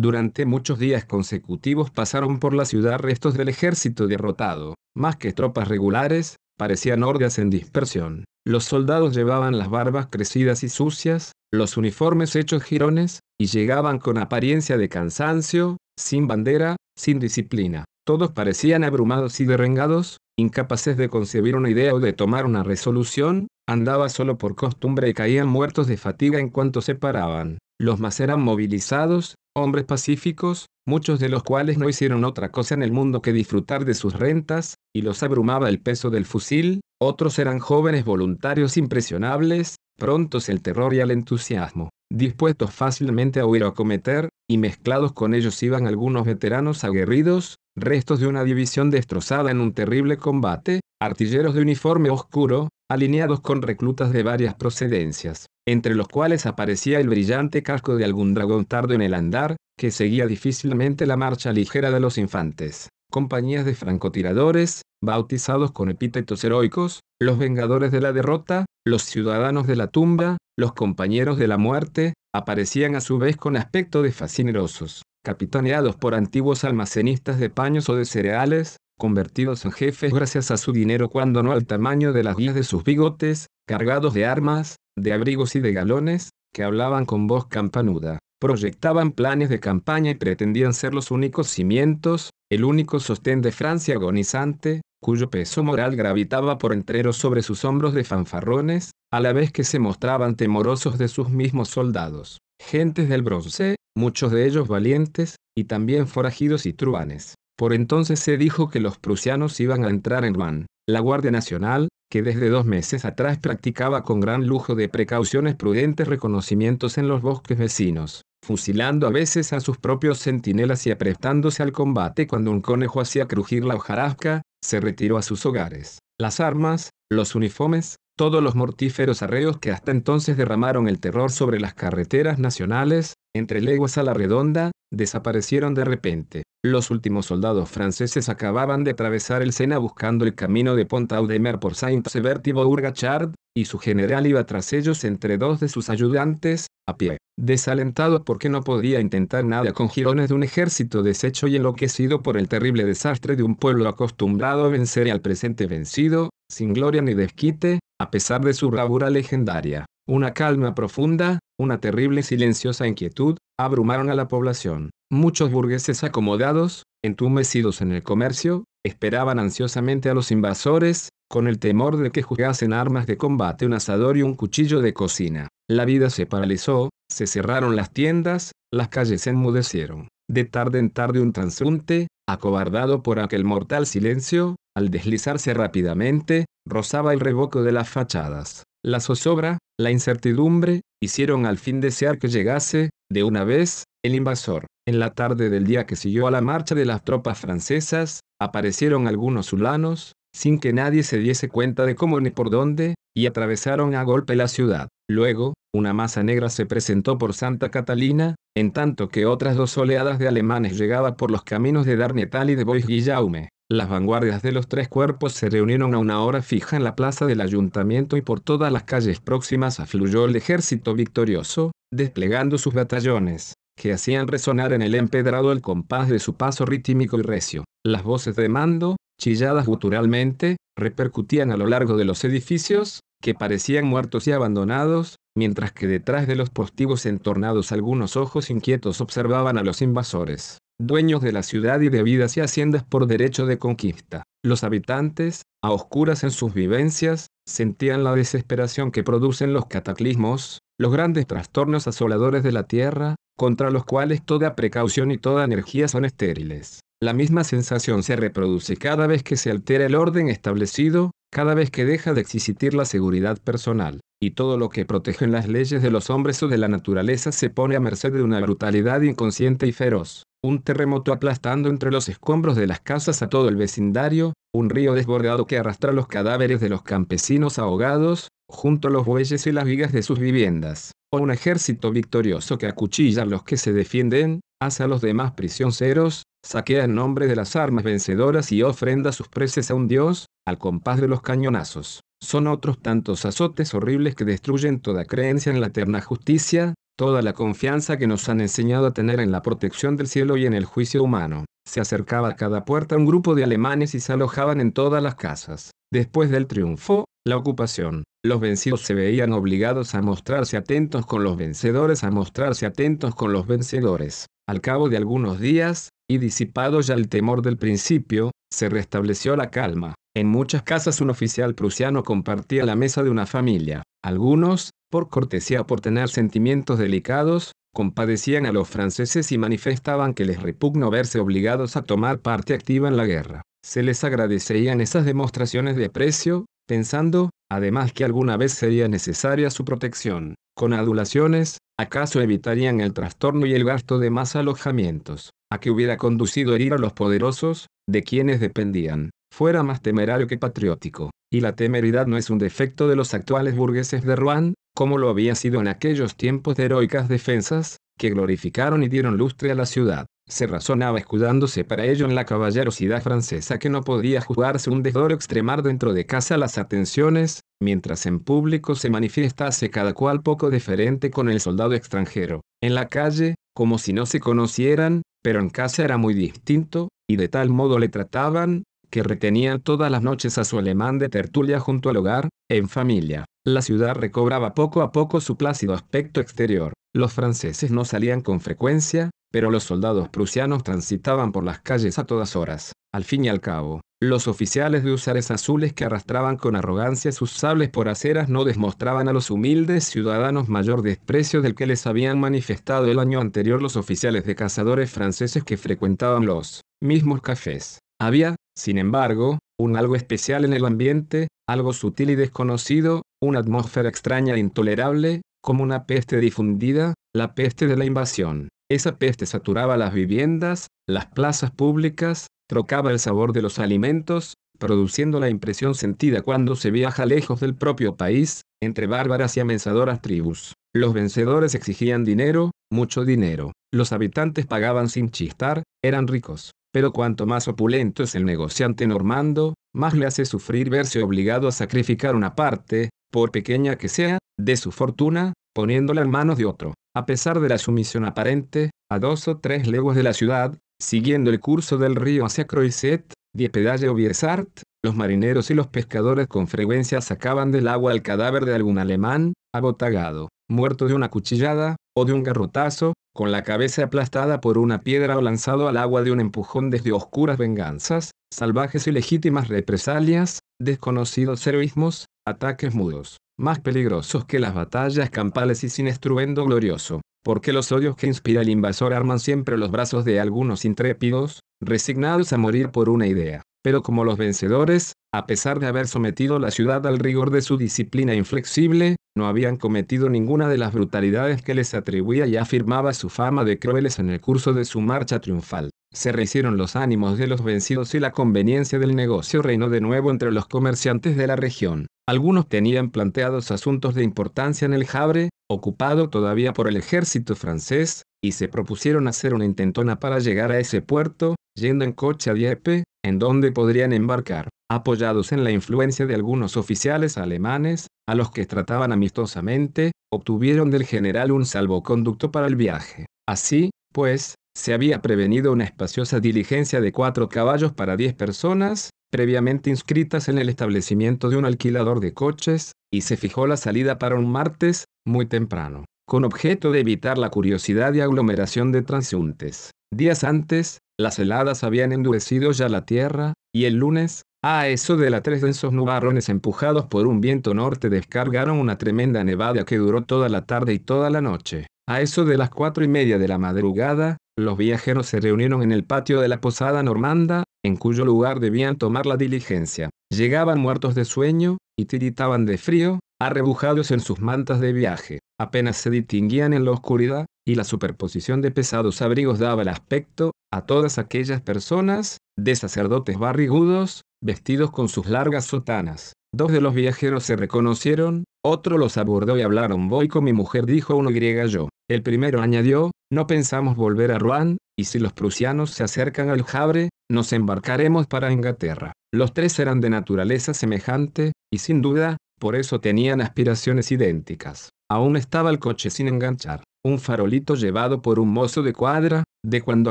Durante muchos días consecutivos pasaron por la ciudad restos del ejército derrotado, más que tropas regulares, parecían hordas en dispersión. Los soldados llevaban las barbas crecidas y sucias, los uniformes hechos jirones, y llegaban con apariencia de cansancio, sin bandera, sin disciplina. Todos parecían abrumados y derrengados, incapaces de concebir una idea o de tomar una resolución, andaba solo por costumbre y caían muertos de fatiga en cuanto se paraban. Los más eran movilizados, hombres pacíficos, muchos de los cuales no hicieron otra cosa en el mundo que disfrutar de sus rentas, y los abrumaba el peso del fusil, otros eran jóvenes voluntarios impresionables, prontos al terror y al entusiasmo, dispuestos fácilmente a huir o acometer, y mezclados con ellos iban algunos veteranos aguerridos, restos de una división destrozada en un terrible combate, artilleros de uniforme oscuro, alineados con reclutas de varias procedencias, entre los cuales aparecía el brillante casco de algún dragón tardo en el andar, que seguía difícilmente la marcha ligera de los infantes. Compañías de francotiradores, bautizados con epítetos heroicos, los vengadores de la derrota, los ciudadanos de la tumba, los compañeros de la muerte, aparecían a su vez con aspecto de fascinerosos, capitaneados por antiguos almacenistas de paños o de cereales, convertidos en jefes gracias a su dinero cuando no al tamaño de las guías de sus bigotes, cargados de armas, de abrigos y de galones, que hablaban con voz campanuda, proyectaban planes de campaña y pretendían ser los únicos cimientos, el único sostén de Francia agonizante, cuyo peso moral gravitaba por entero sobre sus hombros de fanfarrones, a la vez que se mostraban temorosos de sus mismos soldados, gentes del bronce, muchos de ellos valientes, y también forajidos y truanes, por entonces se dijo que los prusianos iban a entrar en Ruan. La Guardia Nacional, que desde dos meses atrás practicaba con gran lujo de precauciones prudentes reconocimientos en los bosques vecinos, fusilando a veces a sus propios centinelas y aprestándose al combate cuando un conejo hacía crujir la hojarasca, se retiró a sus hogares. Las armas, los uniformes, todos los mortíferos arreos que hasta entonces derramaron el terror sobre las carreteras nacionales, entre leguas a la redonda, desaparecieron de repente. Los últimos soldados franceses acababan de atravesar el Sena buscando el camino de Pont-Audemer por Saint-Severt y Bourgachard, y su general iba tras ellos entre dos de sus ayudantes, a pie, desalentado porque no podía intentar nada con jirones de un ejército deshecho y enloquecido por el terrible desastre de un pueblo acostumbrado a vencer y al presente vencido, sin gloria ni desquite, a pesar de su bravura legendaria. Una calma profunda, una terrible silenciosa inquietud, abrumaron a la población. Muchos burgueses acomodados, entumecidos en el comercio, esperaban ansiosamente a los invasores, con el temor de que juzgasen armas de combate un asador y un cuchillo de cocina. La vida se paralizó, se cerraron las tiendas, las calles se enmudecieron. De tarde en tarde un transeunte, acobardado por aquel mortal silencio, al deslizarse rápidamente, rozaba el revoco de las fachadas. La zozobra, la incertidumbre, hicieron al fin desear que llegase, de una vez, el invasor. En la tarde del día que siguió a la marcha de las tropas francesas, aparecieron algunos zulanos, sin que nadie se diese cuenta de cómo ni por dónde, y atravesaron a golpe la ciudad. Luego, una masa negra se presentó por Santa Catalina, en tanto que otras dos oleadas de alemanes llegaban por los caminos de Darnetal y de Bois Guillaume. Las vanguardias de los tres cuerpos se reunieron a una hora fija en la plaza del ayuntamiento y por todas las calles próximas afluyó el ejército victorioso, desplegando sus batallones que hacían resonar en el empedrado el compás de su paso rítmico y recio. Las voces de mando, chilladas guturalmente, repercutían a lo largo de los edificios, que parecían muertos y abandonados, mientras que detrás de los postigos entornados algunos ojos inquietos observaban a los invasores, dueños de la ciudad y de vidas y haciendas por derecho de conquista. Los habitantes, a oscuras en sus vivencias, sentían la desesperación que producen los cataclismos, los grandes trastornos asoladores de la tierra, contra los cuales toda precaución y toda energía son estériles. La misma sensación se reproduce cada vez que se altera el orden establecido, cada vez que deja de existir la seguridad personal, y todo lo que protegen las leyes de los hombres o de la naturaleza se pone a merced de una brutalidad inconsciente y feroz, un terremoto aplastando entre los escombros de las casas a todo el vecindario, un río desbordado que arrastra los cadáveres de los campesinos ahogados, junto a los bueyes y las vigas de sus viviendas, o un ejército victorioso que acuchilla a los que se defienden, hace a los demás prisioneros, en nombre de las armas vencedoras y ofrenda sus preces a un dios, al compás de los cañonazos. Son otros tantos azotes horribles que destruyen toda creencia en la eterna justicia, toda la confianza que nos han enseñado a tener en la protección del cielo y en el juicio humano. Se acercaba a cada puerta un grupo de alemanes y se alojaban en todas las casas. Después del triunfo, la ocupación, los vencidos se veían obligados a mostrarse atentos con los vencedores, a mostrarse atentos con los vencedores. Al cabo de algunos días, y disipado ya el temor del principio, se restableció la calma. En muchas casas un oficial prusiano compartía la mesa de una familia. Algunos, por cortesía o por tener sentimientos delicados, compadecían a los franceses y manifestaban que les repugnó verse obligados a tomar parte activa en la guerra. Se les agradecerían esas demostraciones de precio, pensando, además que alguna vez sería necesaria su protección. Con adulaciones, acaso evitarían el trastorno y el gasto de más alojamientos a que hubiera conducido herir a los poderosos, de quienes dependían, fuera más temerario que patriótico. Y la temeridad no es un defecto de los actuales burgueses de Rouen, como lo había sido en aquellos tiempos de heroicas defensas, que glorificaron y dieron lustre a la ciudad. Se razonaba escudándose para ello en la caballerosidad francesa que no podía juzgarse un desdoro extremar dentro de casa las atenciones, mientras en público se manifestase cada cual poco diferente con el soldado extranjero. En la calle, como si no se conocieran, pero en casa era muy distinto, y de tal modo le trataban, que retenían todas las noches a su alemán de tertulia junto al hogar, en familia. La ciudad recobraba poco a poco su plácido aspecto exterior. Los franceses no salían con frecuencia, pero los soldados prusianos transitaban por las calles a todas horas. Al fin y al cabo, los oficiales de usares azules que arrastraban con arrogancia sus sables por aceras no demostraban a los humildes ciudadanos mayor desprecio del que les habían manifestado el año anterior los oficiales de cazadores franceses que frecuentaban los mismos cafés. Había, sin embargo, un algo especial en el ambiente, algo sutil y desconocido, una atmósfera extraña e intolerable, como una peste difundida, la peste de la invasión. Esa peste saturaba las viviendas, las plazas públicas, trocaba el sabor de los alimentos, produciendo la impresión sentida cuando se viaja lejos del propio país, entre bárbaras y amenazadoras tribus. Los vencedores exigían dinero, mucho dinero. Los habitantes pagaban sin chistar, eran ricos. Pero cuanto más opulento es el negociante normando, más le hace sufrir verse obligado a sacrificar una parte, por pequeña que sea, de su fortuna, poniéndola en manos de otro. A pesar de la sumisión aparente, a dos o tres leguas de la ciudad, Siguiendo el curso del río hacia Croiset, Diepedalle o Biesart, los marineros y los pescadores con frecuencia sacaban del agua el cadáver de algún alemán, abotagado, muerto de una cuchillada, o de un garrotazo, con la cabeza aplastada por una piedra o lanzado al agua de un empujón desde oscuras venganzas, salvajes y legítimas represalias, desconocidos heroísmos, ataques mudos, más peligrosos que las batallas campales y sin estruendo glorioso porque los odios que inspira el invasor arman siempre los brazos de algunos intrépidos, resignados a morir por una idea. Pero como los vencedores, a pesar de haber sometido la ciudad al rigor de su disciplina inflexible, no habían cometido ninguna de las brutalidades que les atribuía y afirmaba su fama de crueles en el curso de su marcha triunfal. Se rehicieron los ánimos de los vencidos y la conveniencia del negocio reinó de nuevo entre los comerciantes de la región. Algunos tenían planteados asuntos de importancia en el Havre, ocupado todavía por el ejército francés, y se propusieron hacer una intentona para llegar a ese puerto, yendo en coche a Dieppe, en donde podrían embarcar, apoyados en la influencia de algunos oficiales alemanes, a los que trataban amistosamente, obtuvieron del general un salvoconducto para el viaje. Así, pues, se había prevenido una espaciosa diligencia de cuatro caballos para diez personas, previamente inscritas en el establecimiento de un alquilador de coches, y se fijó la salida para un martes, muy temprano, con objeto de evitar la curiosidad y aglomeración de transeúntes. Días antes, las heladas habían endurecido ya la tierra, y el lunes, a eso de las tres densos nubarrones empujados por un viento norte descargaron una tremenda nevada que duró toda la tarde y toda la noche. A eso de las cuatro y media de la madrugada, los viajeros se reunieron en el patio de la posada normanda, en cuyo lugar debían tomar la diligencia. Llegaban muertos de sueño, y tiritaban de frío, arrebujados en sus mantas de viaje. Apenas se distinguían en la oscuridad, y la superposición de pesados abrigos daba el aspecto, a todas aquellas personas, de sacerdotes barrigudos, vestidos con sus largas sotanas. Dos de los viajeros se reconocieron, otro los abordó y hablaron. Voy con mi mujer, dijo uno griega yo. El primero añadió, no pensamos volver a Rouen, y si los prusianos se acercan al Havre, nos embarcaremos para Inglaterra. Los tres eran de naturaleza semejante, y sin duda, por eso tenían aspiraciones idénticas. Aún estaba el coche sin enganchar. Un farolito llevado por un mozo de cuadra, de cuando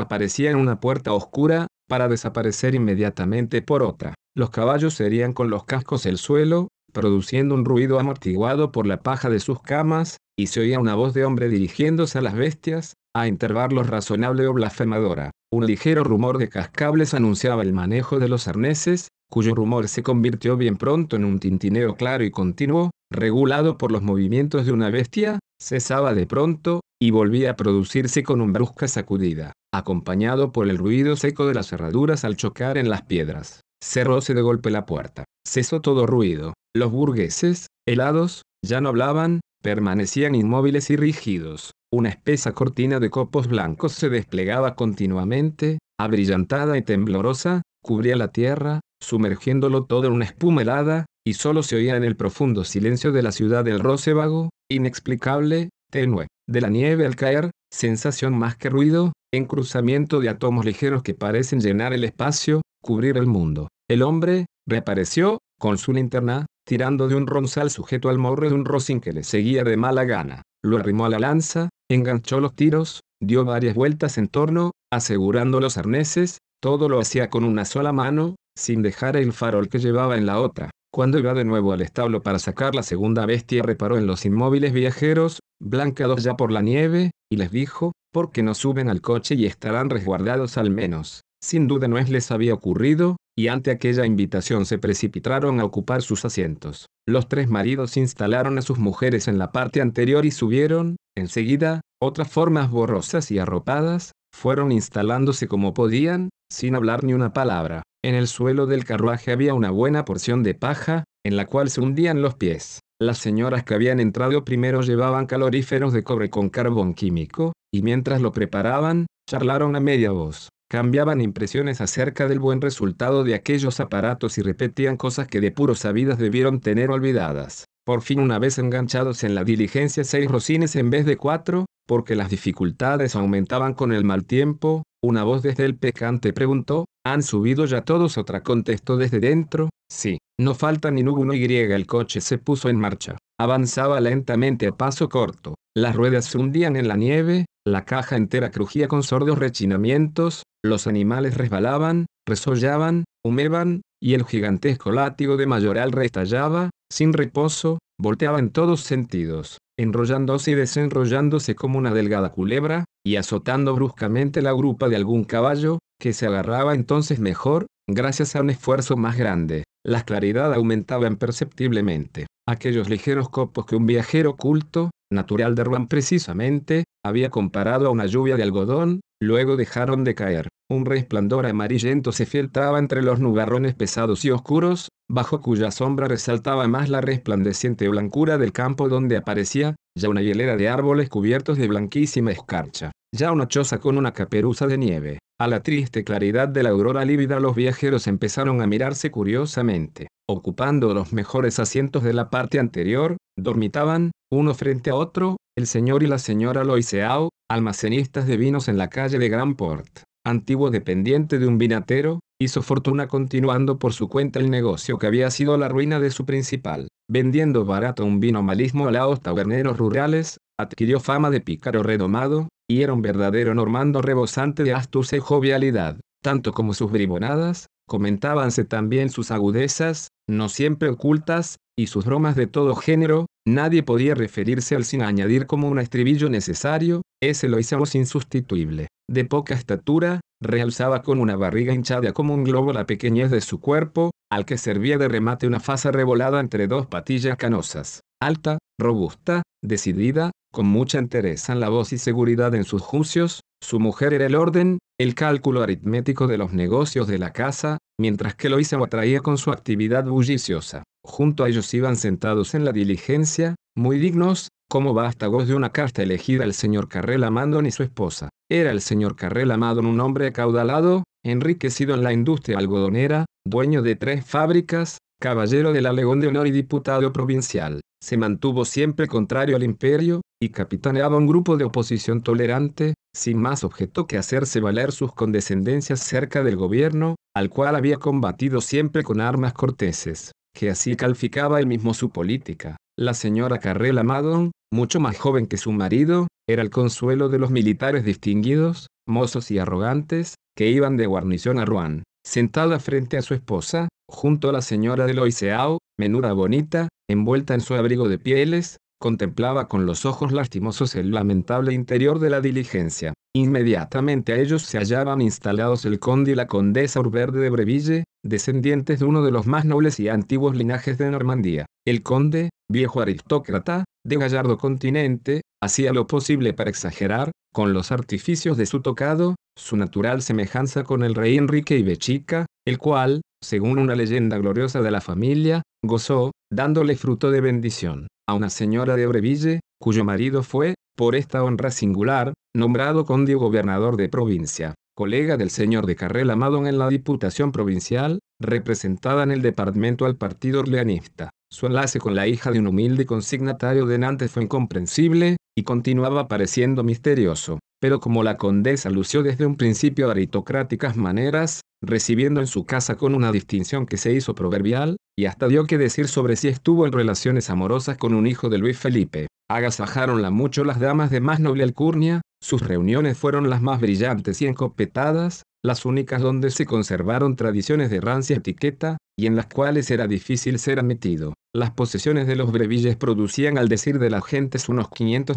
aparecía en una puerta oscura, para desaparecer inmediatamente por otra. Los caballos serían con los cascos el suelo, produciendo un ruido amortiguado por la paja de sus camas, y se oía una voz de hombre dirigiéndose a las bestias, a intervalos razonable o blasfemadora, un ligero rumor de cascables anunciaba el manejo de los arneses, cuyo rumor se convirtió bien pronto en un tintineo claro y continuo, regulado por los movimientos de una bestia, cesaba de pronto, y volvía a producirse con una brusca sacudida, acompañado por el ruido seco de las cerraduras al chocar en las piedras. Cerróse de golpe la puerta. Cesó todo ruido. Los burgueses, helados, ya no hablaban, Permanecían inmóviles y rígidos. Una espesa cortina de copos blancos se desplegaba continuamente, abrillantada y temblorosa, cubría la tierra, sumergiéndolo todo en una espuma helada, y solo se oía en el profundo silencio de la ciudad el roce vago, inexplicable, tenue, de la nieve al caer, sensación más que ruido, encruzamiento de átomos ligeros que parecen llenar el espacio, cubrir el mundo. El hombre, reapareció, con su linterna, tirando de un ronzal sujeto al morro de un rocín que le seguía de mala gana. Lo arrimó a la lanza, enganchó los tiros, dio varias vueltas en torno, asegurando los arneses, todo lo hacía con una sola mano, sin dejar el farol que llevaba en la otra. Cuando iba de nuevo al establo para sacar la segunda bestia reparó en los inmóviles viajeros, blancados ya por la nieve, y les dijo, porque no suben al coche y estarán resguardados al menos? Sin duda no les había ocurrido, y ante aquella invitación se precipitaron a ocupar sus asientos. Los tres maridos instalaron a sus mujeres en la parte anterior y subieron, enseguida, otras formas borrosas y arropadas, fueron instalándose como podían, sin hablar ni una palabra. En el suelo del carruaje había una buena porción de paja, en la cual se hundían los pies. Las señoras que habían entrado primero llevaban caloríferos de cobre con carbón químico, y mientras lo preparaban, charlaron a media voz cambiaban impresiones acerca del buen resultado de aquellos aparatos y repetían cosas que de puros sabidas debieron tener olvidadas. Por fin una vez enganchados en la diligencia seis rocines en vez de cuatro, porque las dificultades aumentaban con el mal tiempo, una voz desde el pecante preguntó, ¿han subido ya todos? Otra contestó desde dentro, sí, no falta ni uno y el coche se puso en marcha. Avanzaba lentamente a paso corto, las ruedas se hundían en la nieve, la caja entera crujía con sordos rechinamientos, los animales resbalaban, resollaban, humeban, y el gigantesco látigo de mayoral restallaba, sin reposo, volteaba en todos sentidos, enrollándose y desenrollándose como una delgada culebra, y azotando bruscamente la grupa de algún caballo, que se agarraba entonces mejor, gracias a un esfuerzo más grande. La claridad aumentaba imperceptiblemente. Aquellos ligeros copos que un viajero culto, natural de Ruan precisamente, había comparado a una lluvia de algodón, Luego dejaron de caer. Un resplandor amarillento se filtraba entre los nubarrones pesados y oscuros, bajo cuya sombra resaltaba más la resplandeciente blancura del campo donde aparecía, ya una hielera de árboles cubiertos de blanquísima escarcha, ya una choza con una caperuza de nieve. A la triste claridad de la aurora lívida los viajeros empezaron a mirarse curiosamente. Ocupando los mejores asientos de la parte anterior, dormitaban, uno frente a otro, el señor y la señora Loiseau, almacenistas de vinos en la calle de Granport, antiguo dependiente de un vinatero, hizo fortuna continuando por su cuenta el negocio que había sido la ruina de su principal, vendiendo barato un vino malísimo a los taberneros rurales, adquirió fama de pícaro redomado, y era un verdadero normando rebosante de astucia y jovialidad, tanto como sus bribonadas, Comentábanse también sus agudezas, no siempre ocultas, y sus bromas de todo género, nadie podía referirse al sin añadir como un estribillo necesario, ese lo voz insustituible. De poca estatura, realzaba con una barriga hinchada como un globo la pequeñez de su cuerpo, al que servía de remate una fasa revolada entre dos patillas canosas. Alta, robusta, decidida, con mucha entereza en la voz y seguridad en sus juicios, su mujer era el orden, el cálculo aritmético de los negocios de la casa, mientras que lo lo atraía con su actividad bulliciosa. Junto a ellos iban sentados en la diligencia, muy dignos, como vástagos de una casta elegida el señor Carrel Amandon y su esposa. Era el señor Carrel Amandon un hombre acaudalado, enriquecido en la industria algodonera, dueño de tres fábricas, caballero de la Legión de Honor y diputado provincial. Se mantuvo siempre contrario al imperio, y capitaneaba un grupo de oposición tolerante, sin más objeto que hacerse valer sus condescendencias cerca del gobierno, al cual había combatido siempre con armas corteses, que así calificaba él mismo su política. La señora Carrela Madon, mucho más joven que su marido, era el consuelo de los militares distinguidos, mozos y arrogantes, que iban de guarnición a Rouen. Sentada frente a su esposa, junto a la señora de Loiseau, menuda bonita, envuelta en su abrigo de pieles, contemplaba con los ojos lastimosos el lamentable interior de la diligencia. Inmediatamente a ellos se hallaban instalados el conde y la condesa Urberde de Breville, descendientes de uno de los más nobles y antiguos linajes de Normandía. El conde, viejo aristócrata, de gallardo continente, hacía lo posible para exagerar, con los artificios de su tocado, su natural semejanza con el rey Enrique y Bechica, el cual, según una leyenda gloriosa de la familia, gozó, dándole fruto de bendición, a una señora de Breville, cuyo marido fue, por esta honra singular, nombrado conde gobernador de provincia, colega del señor de Carrel Madon en la Diputación Provincial, representada en el departamento al partido orleanista. Su enlace con la hija de un humilde consignatario de Nantes fue incomprensible, y continuaba pareciendo misterioso pero como la condesa lució desde un principio de aristocráticas maneras, recibiendo en su casa con una distinción que se hizo proverbial, y hasta dio que decir sobre si estuvo en relaciones amorosas con un hijo de Luis Felipe. Agasajáronla mucho las damas de más noble alcurnia, sus reuniones fueron las más brillantes y encopetadas, las únicas donde se conservaron tradiciones de rancia etiqueta, y en las cuales era difícil ser admitido. Las posesiones de los Brevilles producían al decir de las gentes unos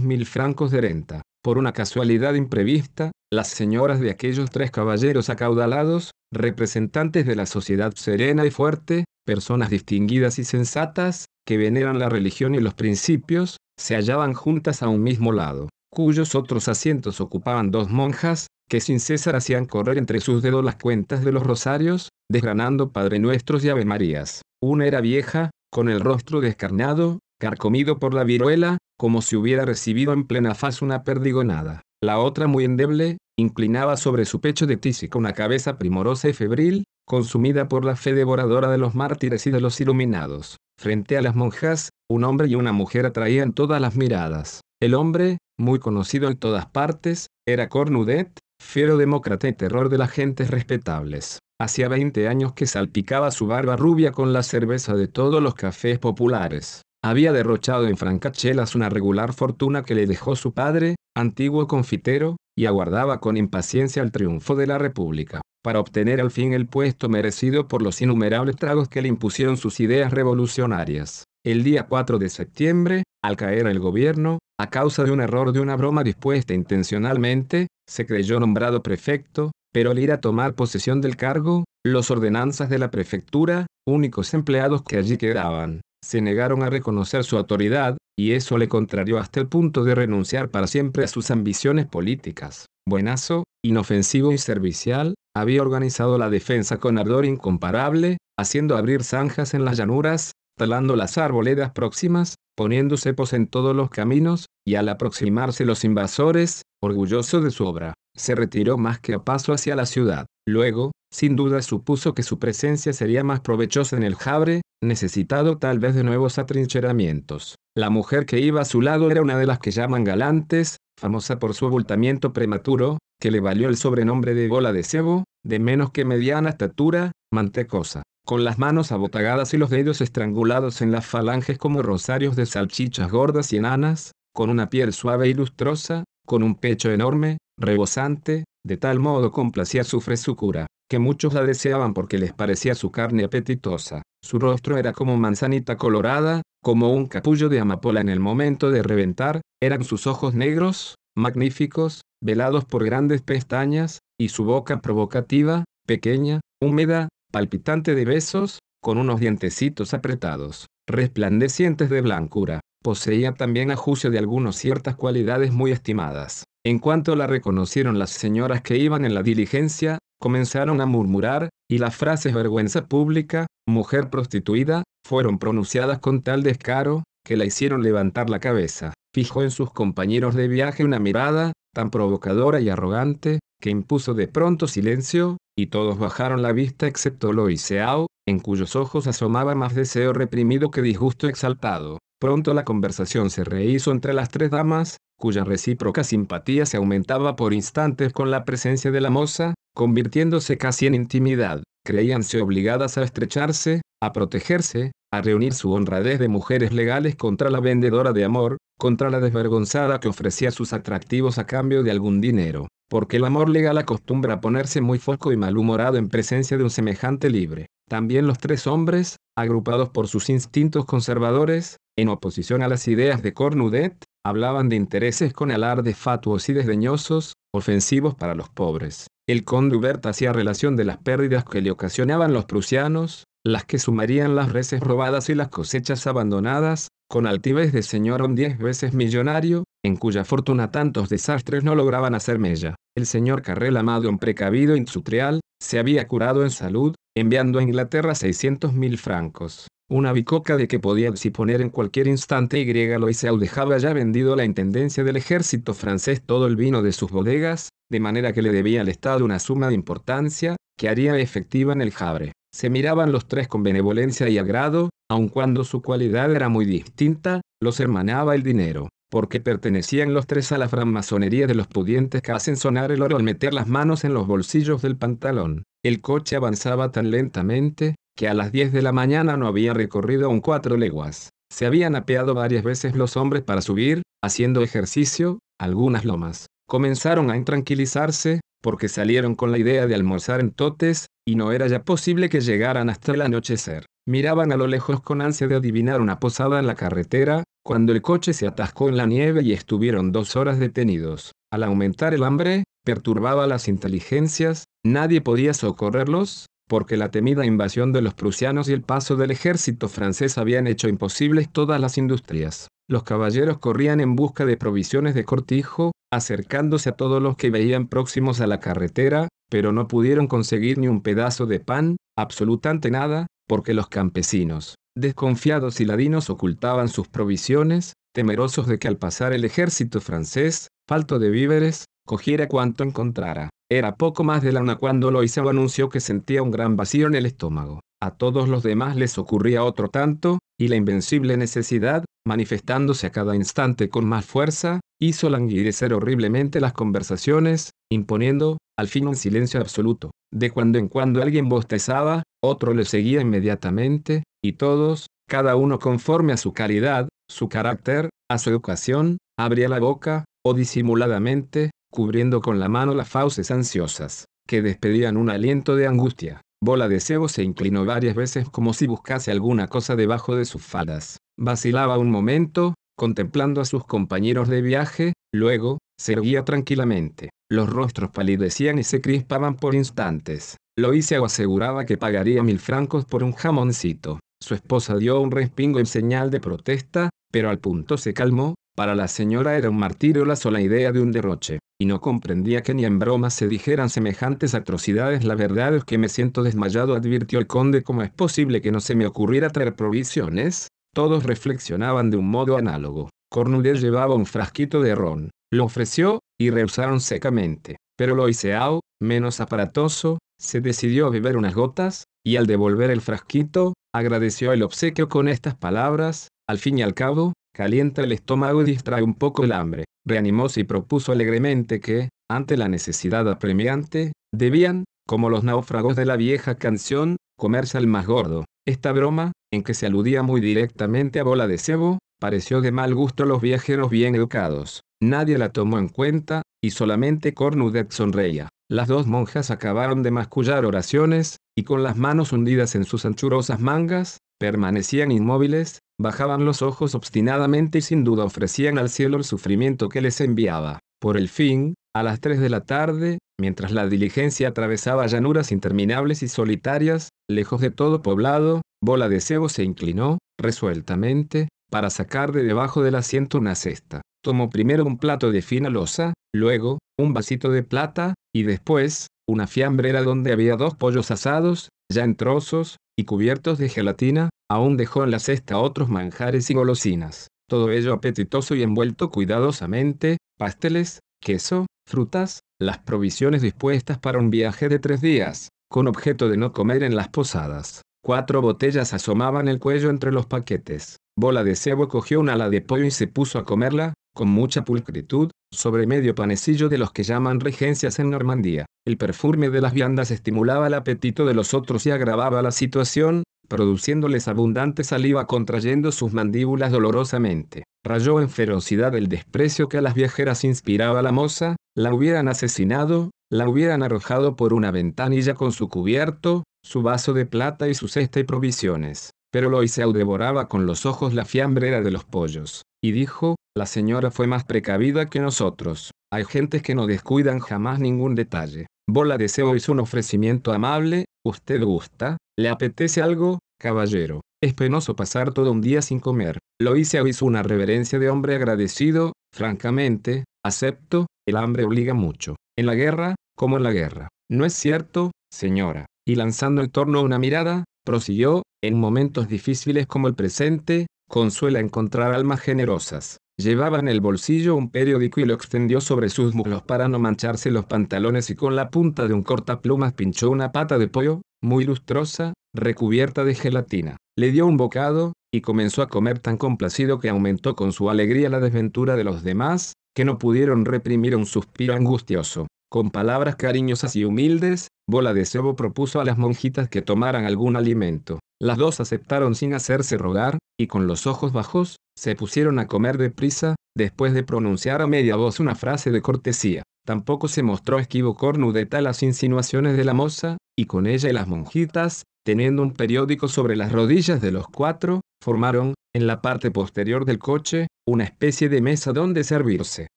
mil francos de renta. Por una casualidad imprevista, las señoras de aquellos tres caballeros acaudalados, representantes de la sociedad serena y fuerte, personas distinguidas y sensatas, que veneran la religión y los principios, se hallaban juntas a un mismo lado cuyos otros asientos ocupaban dos monjas, que sin cesar hacían correr entre sus dedos las cuentas de los rosarios, desgranando Padre Nuestros y Ave Marías. Una era vieja, con el rostro descarnado, carcomido por la viruela, como si hubiera recibido en plena faz una perdigonada. La otra muy endeble, inclinaba sobre su pecho de tísica una cabeza primorosa y febril, consumida por la fe devoradora de los mártires y de los iluminados. Frente a las monjas, un hombre y una mujer atraían todas las miradas. El hombre, muy conocido en todas partes, era Cornudet, fiero demócrata y terror de las gentes respetables. Hacía veinte años que salpicaba su barba rubia con la cerveza de todos los cafés populares. Había derrochado en francachelas una regular fortuna que le dejó su padre, antiguo confitero, y aguardaba con impaciencia el triunfo de la República, para obtener al fin el puesto merecido por los innumerables tragos que le impusieron sus ideas revolucionarias. El día 4 de septiembre, al caer el gobierno, a causa de un error de una broma dispuesta intencionalmente, se creyó nombrado prefecto, pero al ir a tomar posesión del cargo, los ordenanzas de la prefectura, únicos empleados que allí quedaban, se negaron a reconocer su autoridad, y eso le contrarió hasta el punto de renunciar para siempre a sus ambiciones políticas. Buenazo, inofensivo y servicial, había organizado la defensa con ardor incomparable, haciendo abrir zanjas en las llanuras, talando las arboledas próximas, poniendo cepos en todos los caminos, y al aproximarse los invasores, orgulloso de su obra, se retiró más que a paso hacia la ciudad. Luego, sin duda supuso que su presencia sería más provechosa en el Jabre, necesitado tal vez de nuevos atrincheramientos. La mujer que iba a su lado era una de las que llaman galantes, famosa por su abultamiento prematuro, que le valió el sobrenombre de bola de cebo, de menos que mediana estatura, mantecosa con las manos abotagadas y los dedos estrangulados en las falanges como rosarios de salchichas gordas y enanas, con una piel suave y lustrosa, con un pecho enorme, rebosante, de tal modo complacía su frescura, que muchos la deseaban porque les parecía su carne apetitosa. Su rostro era como manzanita colorada, como un capullo de amapola en el momento de reventar, eran sus ojos negros, magníficos, velados por grandes pestañas, y su boca provocativa, pequeña, húmeda, palpitante de besos, con unos dientecitos apretados, resplandecientes de blancura. Poseía también a juicio de algunos ciertas cualidades muy estimadas. En cuanto la reconocieron las señoras que iban en la diligencia, comenzaron a murmurar, y las frases vergüenza pública, mujer prostituida, fueron pronunciadas con tal descaro, que la hicieron levantar la cabeza. Fijó en sus compañeros de viaje una mirada, tan provocadora y arrogante, que impuso de pronto silencio, y todos bajaron la vista excepto Loiseao, en cuyos ojos asomaba más deseo reprimido que disgusto exaltado. Pronto la conversación se rehizo entre las tres damas, cuya recíproca simpatía se aumentaba por instantes con la presencia de la moza, convirtiéndose casi en intimidad. Creíanse obligadas a estrecharse, a protegerse, a reunir su honradez de mujeres legales contra la vendedora de amor, contra la desvergonzada que ofrecía sus atractivos a cambio de algún dinero porque el amor legal acostumbra a ponerse muy foco y malhumorado en presencia de un semejante libre. También los tres hombres, agrupados por sus instintos conservadores, en oposición a las ideas de Cornudet, hablaban de intereses con alardes fatuos y desdeñosos, ofensivos para los pobres. El conde Hubert hacía relación de las pérdidas que le ocasionaban los prusianos, las que sumarían las reses robadas y las cosechas abandonadas, con altivez de señor un diez veces millonario, en cuya fortuna tantos desastres no lograban hacer mella. El señor Carrel Amado, un precavido industrial, se había curado en salud, enviando a Inglaterra 600 mil francos. Una bicoca de que podía disponer en cualquier instante y griega Loiseau dejaba ya vendido la intendencia del ejército francés todo el vino de sus bodegas, de manera que le debía al Estado una suma de importancia, que haría efectiva en el Jabre. Se miraban los tres con benevolencia y agrado, aun cuando su cualidad era muy distinta, los hermanaba el dinero porque pertenecían los tres a la francmasonería de los pudientes que hacen sonar el oro al meter las manos en los bolsillos del pantalón. El coche avanzaba tan lentamente, que a las 10 de la mañana no había recorrido aún cuatro leguas. Se habían apeado varias veces los hombres para subir, haciendo ejercicio, algunas lomas. Comenzaron a intranquilizarse, porque salieron con la idea de almorzar en Totes, y no era ya posible que llegaran hasta el anochecer. Miraban a lo lejos con ansia de adivinar una posada en la carretera, cuando el coche se atascó en la nieve y estuvieron dos horas detenidos, al aumentar el hambre, perturbaba las inteligencias, nadie podía socorrerlos, porque la temida invasión de los prusianos y el paso del ejército francés habían hecho imposibles todas las industrias. Los caballeros corrían en busca de provisiones de cortijo, acercándose a todos los que veían próximos a la carretera, pero no pudieron conseguir ni un pedazo de pan, absolutamente nada, porque los campesinos, Desconfiados y ladinos ocultaban sus provisiones, temerosos de que al pasar el ejército francés, falto de víveres, cogiera cuanto encontrara. Era poco más de la una cuando Loiseau anunció que sentía un gran vacío en el estómago. A todos los demás les ocurría otro tanto, y la invencible necesidad, manifestándose a cada instante con más fuerza, hizo languidecer horriblemente las conversaciones, imponiendo, al fin, un silencio absoluto. De cuando en cuando alguien bostezaba, otro le seguía inmediatamente, y todos, cada uno conforme a su calidad, su carácter, a su educación, abría la boca, o disimuladamente, cubriendo con la mano las fauces ansiosas, que despedían un aliento de angustia. Bola de cebo se inclinó varias veces como si buscase alguna cosa debajo de sus faldas. Vacilaba un momento, contemplando a sus compañeros de viaje, luego, se erguía tranquilamente. Los rostros palidecían y se crispaban por instantes. Loiseau aseguraba que pagaría mil francos por un jamoncito. Su esposa dio un respingo en señal de protesta, pero al punto se calmó, para la señora era un martirio la sola idea de un derroche, y no comprendía que ni en broma se dijeran semejantes atrocidades. La verdad es que me siento desmayado, advirtió el conde, ¿cómo es posible que no se me ocurriera traer provisiones? Todos reflexionaban de un modo análogo. Cornudet llevaba un frasquito de ron, lo ofreció, y rehusaron secamente. Pero Loiseau, menos aparatoso, se decidió a beber unas gotas, y al devolver el frasquito, agradeció el obsequio con estas palabras, al fin y al cabo, calienta el estómago y distrae un poco el hambre. Reanimóse y propuso alegremente que, ante la necesidad apremiante, debían, como los náufragos de la vieja canción, comerse al más gordo. Esta broma, en que se aludía muy directamente a bola de cebo, pareció de mal gusto a los viajeros bien educados. Nadie la tomó en cuenta, y solamente Cornudet sonreía. Las dos monjas acabaron de mascullar oraciones, y con las manos hundidas en sus anchurosas mangas, permanecían inmóviles, bajaban los ojos obstinadamente y sin duda ofrecían al cielo el sufrimiento que les enviaba. Por el fin, a las 3 de la tarde, mientras la diligencia atravesaba llanuras interminables y solitarias, lejos de todo poblado, Bola de Cebo se inclinó, resueltamente, para sacar de debajo del asiento una cesta. Tomó primero un plato de fina losa, luego, un vasito de plata, y después, una fiambrera donde había dos pollos asados, ya en trozos, y cubiertos de gelatina, aún dejó en la cesta otros manjares y golosinas. Todo ello apetitoso y envuelto cuidadosamente, pasteles, queso, frutas, las provisiones dispuestas para un viaje de tres días, con objeto de no comer en las posadas. Cuatro botellas asomaban el cuello entre los paquetes. Bola de cebo cogió una ala de pollo y se puso a comerla, con mucha pulcritud, sobre medio panecillo de los que llaman regencias en Normandía. El perfume de las viandas estimulaba el apetito de los otros y agravaba la situación, produciéndoles abundante saliva contrayendo sus mandíbulas dolorosamente. Rayó en ferocidad el desprecio que a las viajeras inspiraba la moza, la hubieran asesinado, la hubieran arrojado por una ventanilla con su cubierto, su vaso de plata y su cesta y provisiones. Pero Loiseau devoraba con los ojos la fiambrera de los pollos, y dijo, la señora fue más precavida que nosotros. Hay gentes que no descuidan jamás ningún detalle. Bola de Deseo hizo un ofrecimiento amable, ¿usted gusta? ¿Le apetece algo, caballero? Es penoso pasar todo un día sin comer. Loiseau hizo una reverencia de hombre agradecido, francamente, acepto, el hambre obliga mucho en la guerra, como en la guerra. No es cierto, señora. Y lanzando en torno una mirada, prosiguió, en momentos difíciles como el presente, consuela encontrar almas generosas. Llevaba en el bolsillo un periódico y lo extendió sobre sus muslos para no mancharse los pantalones y con la punta de un cortaplumas pinchó una pata de pollo, muy lustrosa, recubierta de gelatina. Le dio un bocado, y comenzó a comer tan complacido que aumentó con su alegría la desventura de los demás, que no pudieron reprimir un suspiro angustioso. Con palabras cariñosas y humildes, Bola de Sebo propuso a las monjitas que tomaran algún alimento. Las dos aceptaron sin hacerse rogar, y con los ojos bajos, se pusieron a comer deprisa, después de pronunciar a media voz una frase de cortesía. Tampoco se mostró esquivo cornudeta las insinuaciones de la moza, y con ella y las monjitas, teniendo un periódico sobre las rodillas de los cuatro, formaron, en la parte posterior del coche, una especie de mesa donde servirse.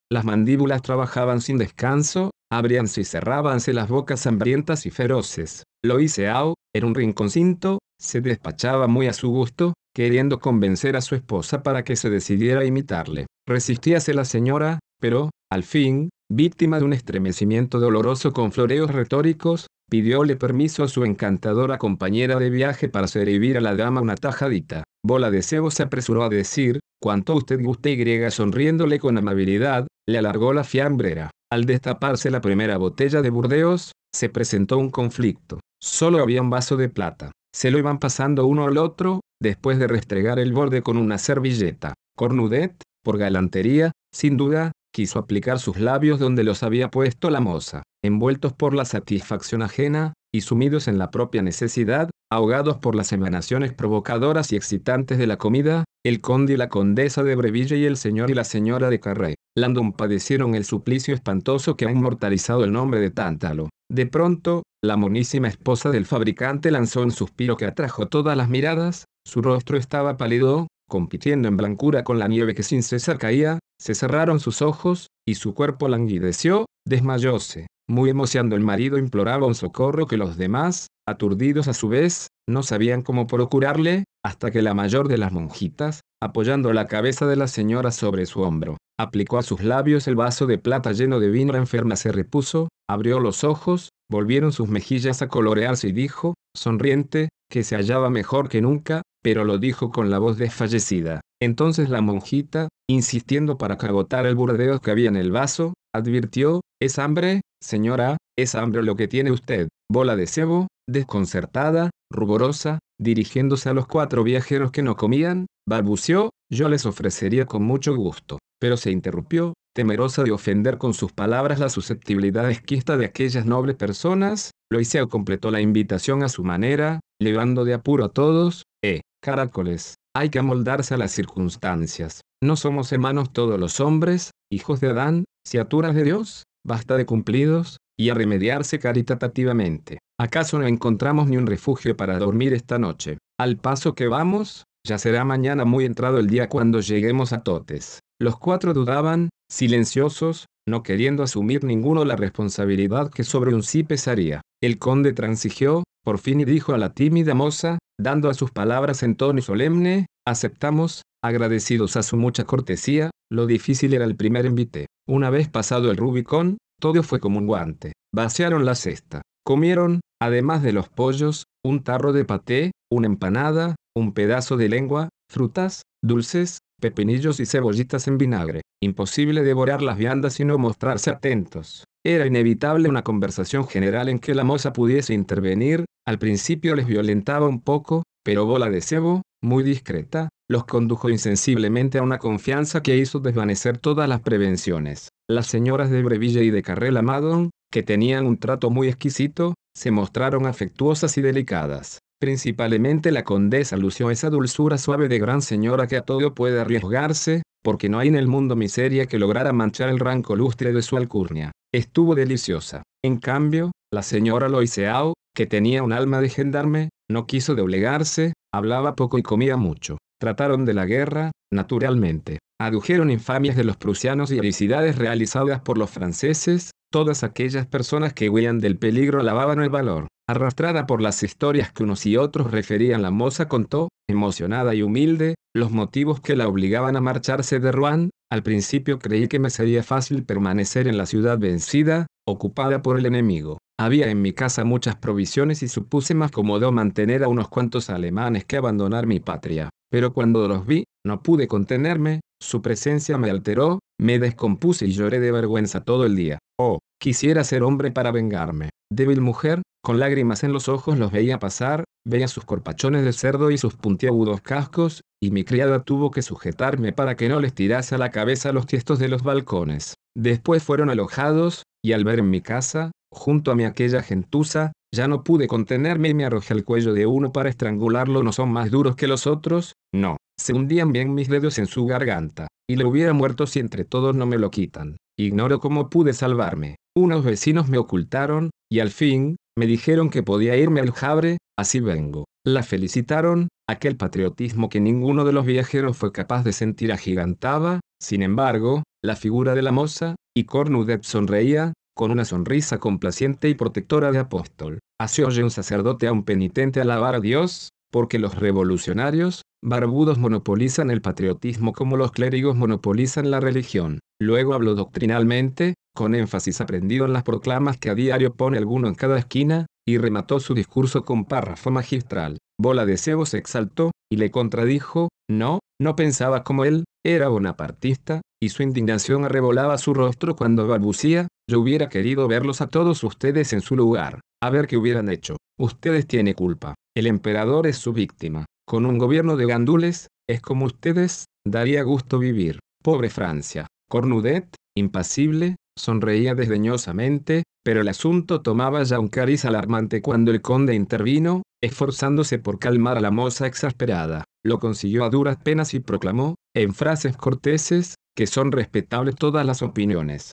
Las mandíbulas trabajaban sin descanso, abríanse y cerrábanse las bocas hambrientas y feroces. Lo hice Ao, en un rinconcinto, se despachaba muy a su gusto, queriendo convencer a su esposa para que se decidiera a imitarle. Resistíase la señora, pero, al fin, víctima de un estremecimiento doloroso con floreos retóricos, pidióle permiso a su encantadora compañera de viaje para servir a la dama una tajadita. Bola de Cebo se apresuró a decir, cuanto usted guste y sonriéndole con amabilidad, le alargó la fiambrera. Al destaparse la primera botella de Burdeos, se presentó un conflicto. Solo había un vaso de plata. Se lo iban pasando uno al otro, después de restregar el borde con una servilleta. Cornudet, por galantería, sin duda, quiso aplicar sus labios donde los había puesto la moza. Envueltos por la satisfacción ajena, y sumidos en la propia necesidad, ahogados por las emanaciones provocadoras y excitantes de la comida, el conde y la condesa de Breville y el señor y la señora de Carré. Landon padecieron el suplicio espantoso que ha inmortalizado el nombre de Tántalo. De pronto, la monísima esposa del fabricante lanzó un suspiro que atrajo todas las miradas, su rostro estaba pálido, compitiendo en blancura con la nieve que sin cesar caía, se cerraron sus ojos, y su cuerpo languideció, desmayóse. Muy emocionado el marido imploraba un socorro que los demás, aturdidos a su vez, no sabían cómo procurarle, hasta que la mayor de las monjitas, apoyando la cabeza de la señora sobre su hombro, aplicó a sus labios el vaso de plata lleno de vino. La enferma se repuso, abrió los ojos, volvieron sus mejillas a colorearse y dijo, sonriente, que se hallaba mejor que nunca, pero lo dijo con la voz desfallecida. Entonces la monjita, insistiendo para cagotar el burdeo que había en el vaso, advirtió, es hambre, señora, es hambre lo que tiene usted, bola de cebo, desconcertada, ruborosa, dirigiéndose a los cuatro viajeros que no comían, balbuceó, yo les ofrecería con mucho gusto, pero se interrumpió, temerosa de ofender con sus palabras la susceptibilidad esquista de aquellas nobles personas, Loiseo completó la invitación a su manera, llevando de apuro a todos, eh, caracoles, hay que amoldarse a las circunstancias. No somos hermanos todos los hombres, hijos de Adán, criaturas de Dios, basta de cumplidos, y a remediarse caritativamente. ¿Acaso no encontramos ni un refugio para dormir esta noche? Al paso que vamos, ya será mañana muy entrado el día cuando lleguemos a Totes. Los cuatro dudaban, silenciosos, no queriendo asumir ninguno la responsabilidad que sobre un sí pesaría. El conde transigió, por fin y dijo a la tímida moza, dando a sus palabras en tono solemne, aceptamos, agradecidos a su mucha cortesía, lo difícil era el primer invite. Una vez pasado el Rubicón, todo fue como un guante. Vaciaron la cesta. Comieron, además de los pollos, un tarro de paté, una empanada, un pedazo de lengua, frutas, dulces, pepinillos y cebollitas en vinagre. Imposible devorar las viandas y no mostrarse atentos. Era inevitable una conversación general en que la moza pudiese intervenir, al principio les violentaba un poco, pero bola de cebo, muy discreta, los condujo insensiblemente a una confianza que hizo desvanecer todas las prevenciones. Las señoras de Breville y de carrera Madon, que tenían un trato muy exquisito, se mostraron afectuosas y delicadas. Principalmente la condesa lució esa dulzura suave de gran señora que a todo puede arriesgarse, porque no hay en el mundo miseria que lograra manchar el ranco lustre de su alcurnia. Estuvo deliciosa. En cambio, la señora Loiseau, que tenía un alma de gendarme, no quiso doblegarse, hablaba poco y comía mucho. Trataron de la guerra, naturalmente. Adujeron infamias de los prusianos y felicidades realizadas por los franceses, todas aquellas personas que huían del peligro alababan el valor. Arrastrada por las historias que unos y otros referían, la moza contó, emocionada y humilde, los motivos que la obligaban a marcharse de Rouen. Al principio creí que me sería fácil permanecer en la ciudad vencida, ocupada por el enemigo. Había en mi casa muchas provisiones y supuse más cómodo mantener a unos cuantos alemanes que abandonar mi patria. Pero cuando los vi, no pude contenerme, su presencia me alteró, me descompuse y lloré de vergüenza todo el día. Oh, Quisiera ser hombre para vengarme. Débil mujer, con lágrimas en los ojos los veía pasar, veía sus corpachones de cerdo y sus puntiagudos cascos, y mi criada tuvo que sujetarme para que no les tirase a la cabeza los tiestos de los balcones. Después fueron alojados, y al ver en mi casa, junto a mi aquella gentuza, ya no pude contenerme y me arrojé al cuello de uno para estrangularlo. No son más duros que los otros, no. Se hundían bien mis dedos en su garganta, y le hubiera muerto si entre todos no me lo quitan. Ignoro cómo pude salvarme. Unos vecinos me ocultaron, y al fin, me dijeron que podía irme al Jabre, así vengo. La felicitaron, aquel patriotismo que ninguno de los viajeros fue capaz de sentir agigantaba, sin embargo, la figura de la moza, y Cornudet sonreía, con una sonrisa complaciente y protectora de apóstol. Así oye un sacerdote a un penitente alabar a Dios, porque los revolucionarios, barbudos monopolizan el patriotismo como los clérigos monopolizan la religión. Luego habló doctrinalmente, con énfasis aprendido en las proclamas que a diario pone alguno en cada esquina, y remató su discurso con párrafo magistral. Bola de Cebo se exaltó, y le contradijo, no, no pensaba como él, era bonapartista, y su indignación arrebolaba su rostro cuando balbucía, yo hubiera querido verlos a todos ustedes en su lugar, a ver qué hubieran hecho. Ustedes tienen culpa, el emperador es su víctima. Con un gobierno de gandules, es como ustedes, daría gusto vivir. Pobre Francia. Cornudet, impasible, Sonreía desdeñosamente, pero el asunto tomaba ya un cariz alarmante cuando el conde intervino, esforzándose por calmar a la moza exasperada. Lo consiguió a duras penas y proclamó, en frases corteses, que son respetables todas las opiniones.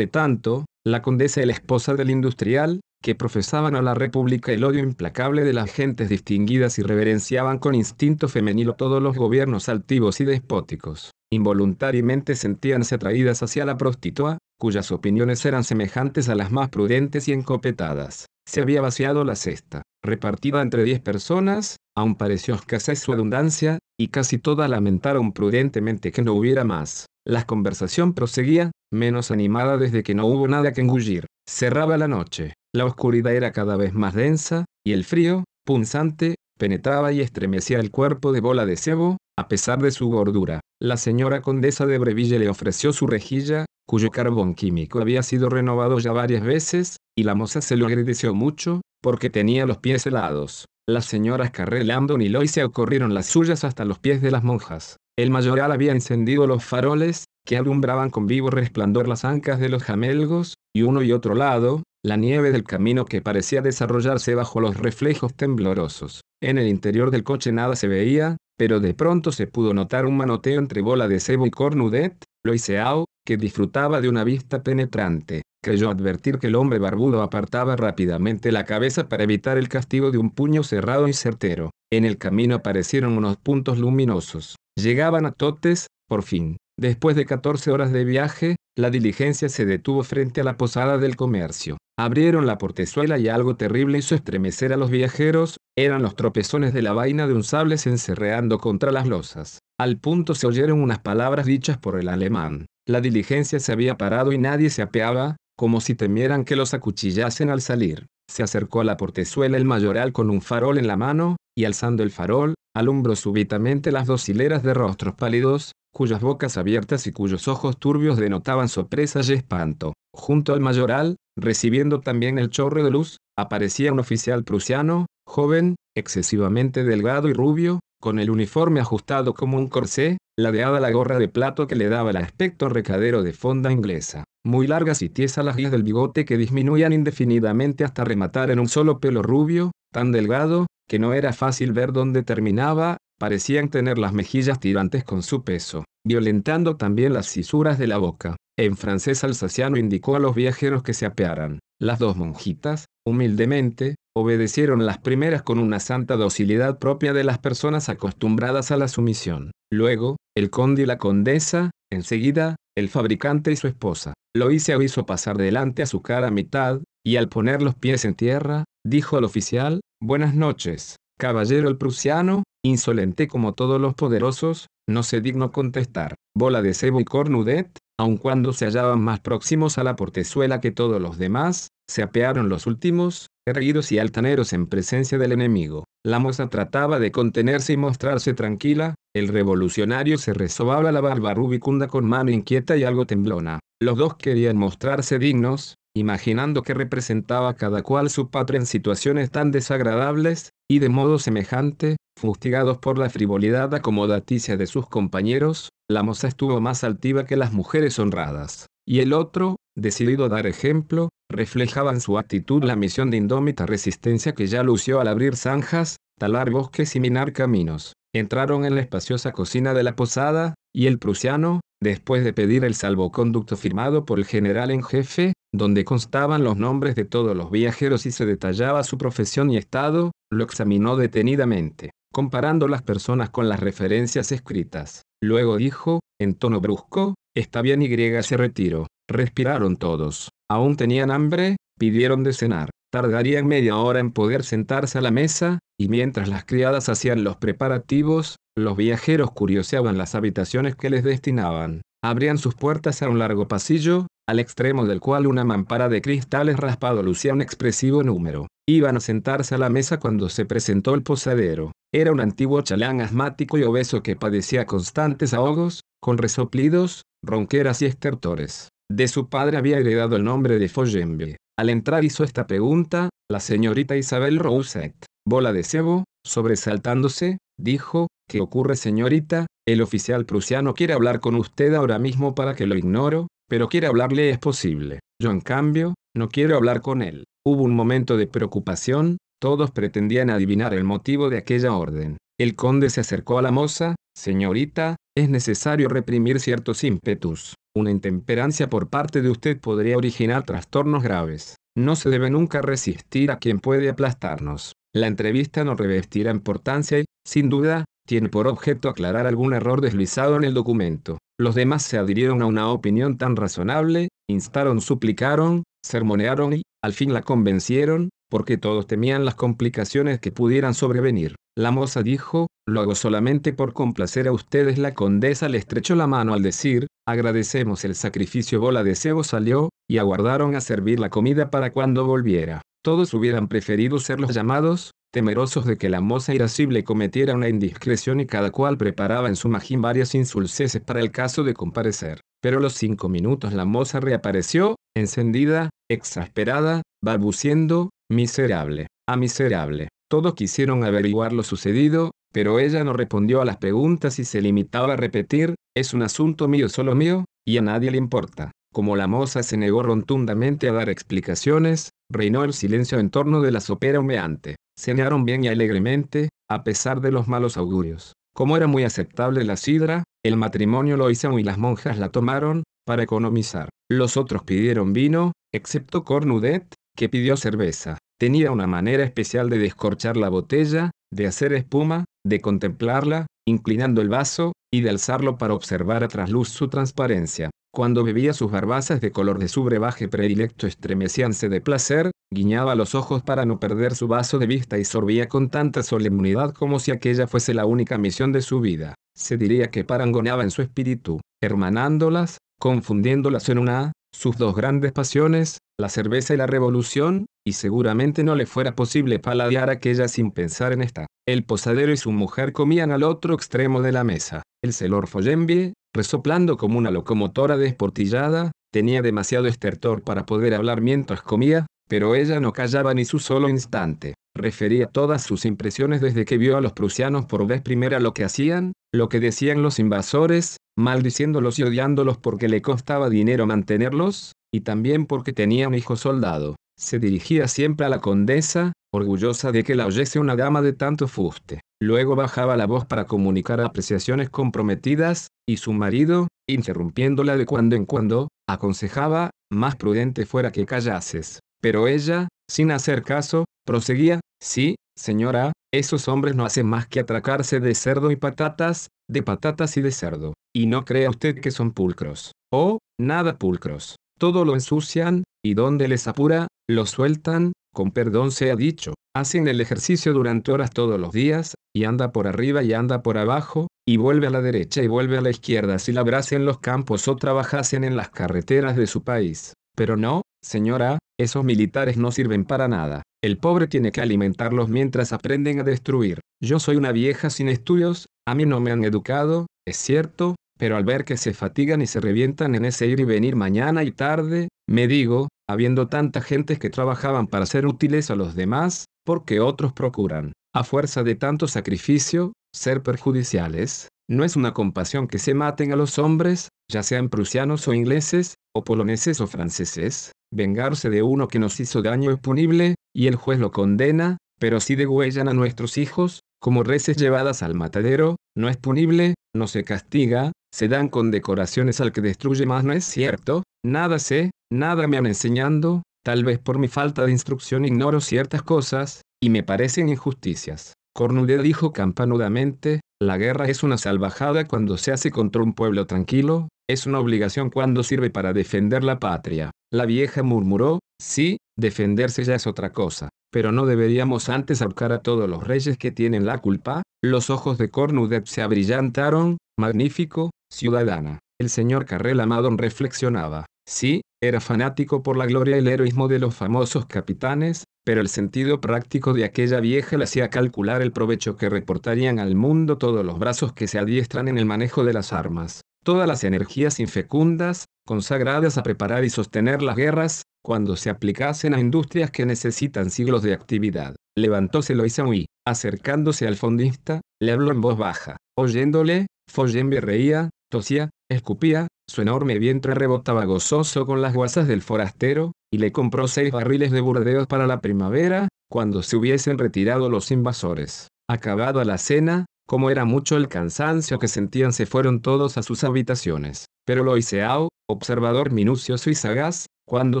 tanto, la condesa y la esposa del industrial, que profesaban a la República el odio implacable de las gentes distinguidas y reverenciaban con instinto femenino todos los gobiernos altivos y despóticos, Involuntariamente sentíanse atraídas hacia la prostitua, cuyas opiniones eran semejantes a las más prudentes y encopetadas. Se había vaciado la cesta, repartida entre diez personas, aún pareció escasa su abundancia, y casi todas lamentaron prudentemente que no hubiera más. La conversación proseguía, menos animada desde que no hubo nada que engullir. Cerraba la noche, la oscuridad era cada vez más densa, y el frío, punzante, penetraba y estremecía el cuerpo de bola de cebo, a pesar de su gordura, la señora condesa de Breville le ofreció su rejilla, cuyo carbón químico había sido renovado ya varias veces, y la moza se lo agradeció mucho, porque tenía los pies helados. Las señoras Carré Lambdon y Loise se las suyas hasta los pies de las monjas. El mayoral había encendido los faroles, que alumbraban con vivo resplandor las ancas de los jamelgos, y uno y otro lado, la nieve del camino que parecía desarrollarse bajo los reflejos temblorosos. En el interior del coche nada se veía, pero de pronto se pudo notar un manoteo entre bola de cebo y cornudet, Loiseau, que disfrutaba de una vista penetrante, creyó advertir que el hombre barbudo apartaba rápidamente la cabeza para evitar el castigo de un puño cerrado y certero. En el camino aparecieron unos puntos luminosos. Llegaban a Totes, por fin. Después de 14 horas de viaje, la diligencia se detuvo frente a la posada del comercio. Abrieron la portezuela y algo terrible hizo estremecer a los viajeros, eran los tropezones de la vaina de un sable se encerreando contra las losas. Al punto se oyeron unas palabras dichas por el alemán. La diligencia se había parado y nadie se apeaba, como si temieran que los acuchillasen al salir. Se acercó a la portezuela el mayoral con un farol en la mano, y alzando el farol, alumbró súbitamente las dos hileras de rostros pálidos, cuyas bocas abiertas y cuyos ojos turbios denotaban sorpresa y espanto. Junto al mayoral, recibiendo también el chorro de luz, aparecía un oficial prusiano, joven, excesivamente delgado y rubio, con el uniforme ajustado como un corsé, ladeada la gorra de plato que le daba el aspecto recadero de fonda inglesa. Muy largas y tiesas las guías del bigote que disminuían indefinidamente hasta rematar en un solo pelo rubio, tan delgado, que no era fácil ver dónde terminaba, parecían tener las mejillas tirantes con su peso, violentando también las cisuras de la boca. En francés alsaciano indicó a los viajeros que se apearan. Las dos monjitas, humildemente, obedecieron las primeras con una santa docilidad propia de las personas acostumbradas a la sumisión. Luego, el conde y la condesa, enseguida, el fabricante y su esposa. Loisa hizo pasar delante a su cara a mitad, y al poner los pies en tierra, dijo al oficial, Buenas noches. Caballero el prusiano, insolente como todos los poderosos, no se dignó contestar. Bola de cebo y cornudet, aun cuando se hallaban más próximos a la portezuela que todos los demás, se apearon los últimos, erguidos y altaneros en presencia del enemigo. La moza trataba de contenerse y mostrarse tranquila, el revolucionario se resobaba la barba rubicunda con mano inquieta y algo temblona. Los dos querían mostrarse dignos, imaginando que representaba cada cual su patria en situaciones tan desagradables, y de modo semejante, Fustigados por la frivolidad acomodaticia de sus compañeros, la moza estuvo más altiva que las mujeres honradas, y el otro, decidido a dar ejemplo, reflejaba en su actitud la misión de indómita resistencia que ya lució al abrir zanjas, talar bosques y minar caminos. Entraron en la espaciosa cocina de la posada, y el prusiano, después de pedir el salvoconducto firmado por el general en jefe, donde constaban los nombres de todos los viajeros y se detallaba su profesión y estado, lo examinó detenidamente comparando las personas con las referencias escritas. Luego dijo, en tono brusco, Está bien y se retiró. Respiraron todos. Aún tenían hambre, pidieron de cenar. Tardarían media hora en poder sentarse a la mesa, y mientras las criadas hacían los preparativos, los viajeros curioseaban las habitaciones que les destinaban. Abrían sus puertas a un largo pasillo, al extremo del cual una mampara de cristales raspado lucía un expresivo número. Iban a sentarse a la mesa cuando se presentó el posadero. Era un antiguo chalán asmático y obeso que padecía constantes ahogos, con resoplidos, ronqueras y estertores. De su padre había heredado el nombre de Follembe. Al entrar hizo esta pregunta, la señorita Isabel Rousset, bola de cebo, sobresaltándose, dijo, ¿qué ocurre señorita? El oficial prusiano quiere hablar con usted ahora mismo para que lo ignoro, pero quiere hablarle es posible. Yo en cambio, no quiero hablar con él. Hubo un momento de preocupación, todos pretendían adivinar el motivo de aquella orden. El conde se acercó a la moza, señorita, es necesario reprimir ciertos ímpetus. Una intemperancia por parte de usted podría originar trastornos graves. No se debe nunca resistir a quien puede aplastarnos. La entrevista no revestirá importancia y, sin duda, tiene por objeto aclarar algún error deslizado en el documento. Los demás se adhirieron a una opinión tan razonable, instaron, suplicaron, sermonearon y, al fin la convencieron, porque todos temían las complicaciones que pudieran sobrevenir. La moza dijo, lo hago solamente por complacer a ustedes. La condesa le estrechó la mano al decir, agradecemos el sacrificio. Bola de cebo salió, y aguardaron a servir la comida para cuando volviera. Todos hubieran preferido ser los llamados, temerosos de que la moza irascible cometiera una indiscreción y cada cual preparaba en su magín varias insulceses para el caso de comparecer. Pero a los cinco minutos la moza reapareció, encendida, exasperada, balbuciendo, miserable, a ah, miserable. Todos quisieron averiguar lo sucedido, pero ella no respondió a las preguntas y se limitaba a repetir, es un asunto mío solo mío, y a nadie le importa. Como la moza se negó rotundamente a dar explicaciones, Reinó el silencio en torno de la sopera humeante. Cenaron bien y alegremente, a pesar de los malos augurios. Como era muy aceptable la sidra, el matrimonio lo hizo y las monjas la tomaron, para economizar. Los otros pidieron vino, excepto Cornudet, que pidió cerveza. Tenía una manera especial de descorchar la botella, de hacer espuma, de contemplarla, inclinando el vaso, y de alzarlo para observar a trasluz su transparencia. Cuando bebía sus barbazas de color de su brebaje predilecto estremecíanse de placer, guiñaba los ojos para no perder su vaso de vista y sorbía con tanta solemnidad como si aquella fuese la única misión de su vida. Se diría que parangoneaba en su espíritu, hermanándolas, confundiéndolas en una, sus dos grandes pasiones, la cerveza y la revolución, y seguramente no le fuera posible paladear aquella sin pensar en esta. El posadero y su mujer comían al otro extremo de la mesa. El celor Follenby, resoplando como una locomotora desportillada, tenía demasiado estertor para poder hablar mientras comía, pero ella no callaba ni su solo instante. Refería todas sus impresiones desde que vio a los prusianos por vez primera lo que hacían, lo que decían los invasores, maldiciéndolos y odiándolos porque le costaba dinero mantenerlos, y también porque tenía un hijo soldado. Se dirigía siempre a la condesa, orgullosa de que la oyese una dama de tanto fuste. Luego bajaba la voz para comunicar apreciaciones comprometidas, y su marido, interrumpiéndola de cuando en cuando, aconsejaba, más prudente fuera que callases. Pero ella, sin hacer caso, proseguía, sí, señora, esos hombres no hacen más que atracarse de cerdo y patatas, de patatas y de cerdo. Y no crea usted que son pulcros. Oh, nada pulcros. Todo lo ensucian, y donde les apura, lo sueltan, con perdón sea dicho. Hacen el ejercicio durante horas todos los días, y anda por arriba y anda por abajo, y vuelve a la derecha y vuelve a la izquierda si labrasen los campos o trabajasen en las carreteras de su país. Pero no, Señora, esos militares no sirven para nada. El pobre tiene que alimentarlos mientras aprenden a destruir. Yo soy una vieja sin estudios, a mí no me han educado, es cierto, pero al ver que se fatigan y se revientan en ese ir y venir mañana y tarde, me digo, habiendo tanta gente que trabajaban para ser útiles a los demás, porque otros procuran, a fuerza de tanto sacrificio, ser perjudiciales? ¿No es una compasión que se maten a los hombres, ya sean prusianos o ingleses, o poloneses o franceses? vengarse de uno que nos hizo daño es punible, y el juez lo condena, pero si degüellan a nuestros hijos, como reces llevadas al matadero, no es punible, no se castiga, se dan condecoraciones al que destruye más no es cierto, nada sé, nada me han enseñando, tal vez por mi falta de instrucción ignoro ciertas cosas, y me parecen injusticias. Cornudet dijo campanudamente, la guerra es una salvajada cuando se hace contra un pueblo tranquilo, es una obligación cuando sirve para defender la patria. La vieja murmuró, sí, defenderse ya es otra cosa, pero no deberíamos antes ahorcar a todos los reyes que tienen la culpa. Los ojos de Cornudet se abrillantaron, magnífico, ciudadana. El señor Carrel Amadon reflexionaba. Sí, era fanático por la gloria y el heroísmo de los famosos capitanes, pero el sentido práctico de aquella vieja le hacía calcular el provecho que reportarían al mundo todos los brazos que se adiestran en el manejo de las armas, todas las energías infecundas, consagradas a preparar y sostener las guerras, cuando se aplicasen a industrias que necesitan siglos de actividad. Levantóse y, acercándose al fondista, le habló en voz baja. Oyéndole, Foyenbe reía, tosía, escupía, su enorme vientre rebotaba gozoso con las guasas del forastero, y le compró seis barriles de burdeos para la primavera, cuando se hubiesen retirado los invasores. Acabada la cena, como era mucho el cansancio que sentían se fueron todos a sus habitaciones. Pero Loiseau, observador minucioso y sagaz, cuando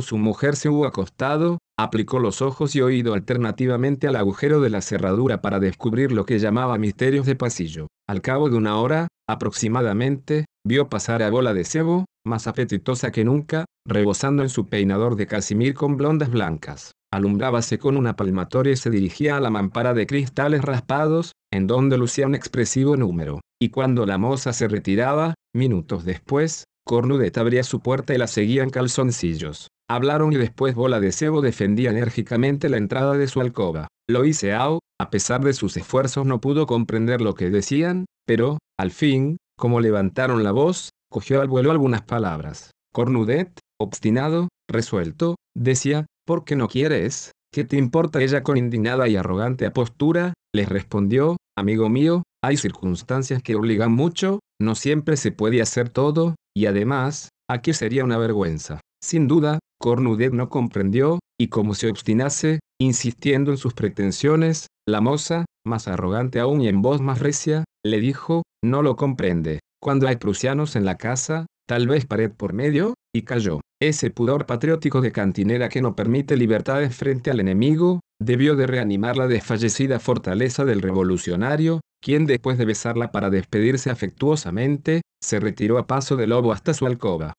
su mujer se hubo acostado, Aplicó los ojos y oído alternativamente al agujero de la cerradura para descubrir lo que llamaba misterios de pasillo. Al cabo de una hora, aproximadamente, vio pasar a bola de cebo, más apetitosa que nunca, rebosando en su peinador de casimir con blondas blancas. Alumbrábase con una palmatoria y se dirigía a la mampara de cristales raspados, en donde lucía un expresivo número. Y cuando la moza se retiraba, minutos después, Cornudet abría su puerta y la seguían calzoncillos. Hablaron y después Bola de Sebo defendía enérgicamente la entrada de su alcoba. Lo hice Ao, a pesar de sus esfuerzos no pudo comprender lo que decían, pero, al fin, como levantaron la voz, cogió al vuelo algunas palabras. Cornudet, obstinado, resuelto, decía, ¿por qué no quieres? ¿Qué te importa? Ella con indignada y arrogante apostura, les respondió, amigo mío, hay circunstancias que obligan mucho, no siempre se puede hacer todo, y además, aquí sería una vergüenza. Sin duda, Cornudet no comprendió, y como se obstinase, insistiendo en sus pretensiones, la moza, más arrogante aún y en voz más recia, le dijo, no lo comprende. Cuando hay prusianos en la casa, tal vez pared por medio, y cayó. Ese pudor patriótico de cantinera que no permite libertades frente al enemigo, debió de reanimar la desfallecida fortaleza del revolucionario, quien después de besarla para despedirse afectuosamente, se retiró a paso de lobo hasta su alcoba.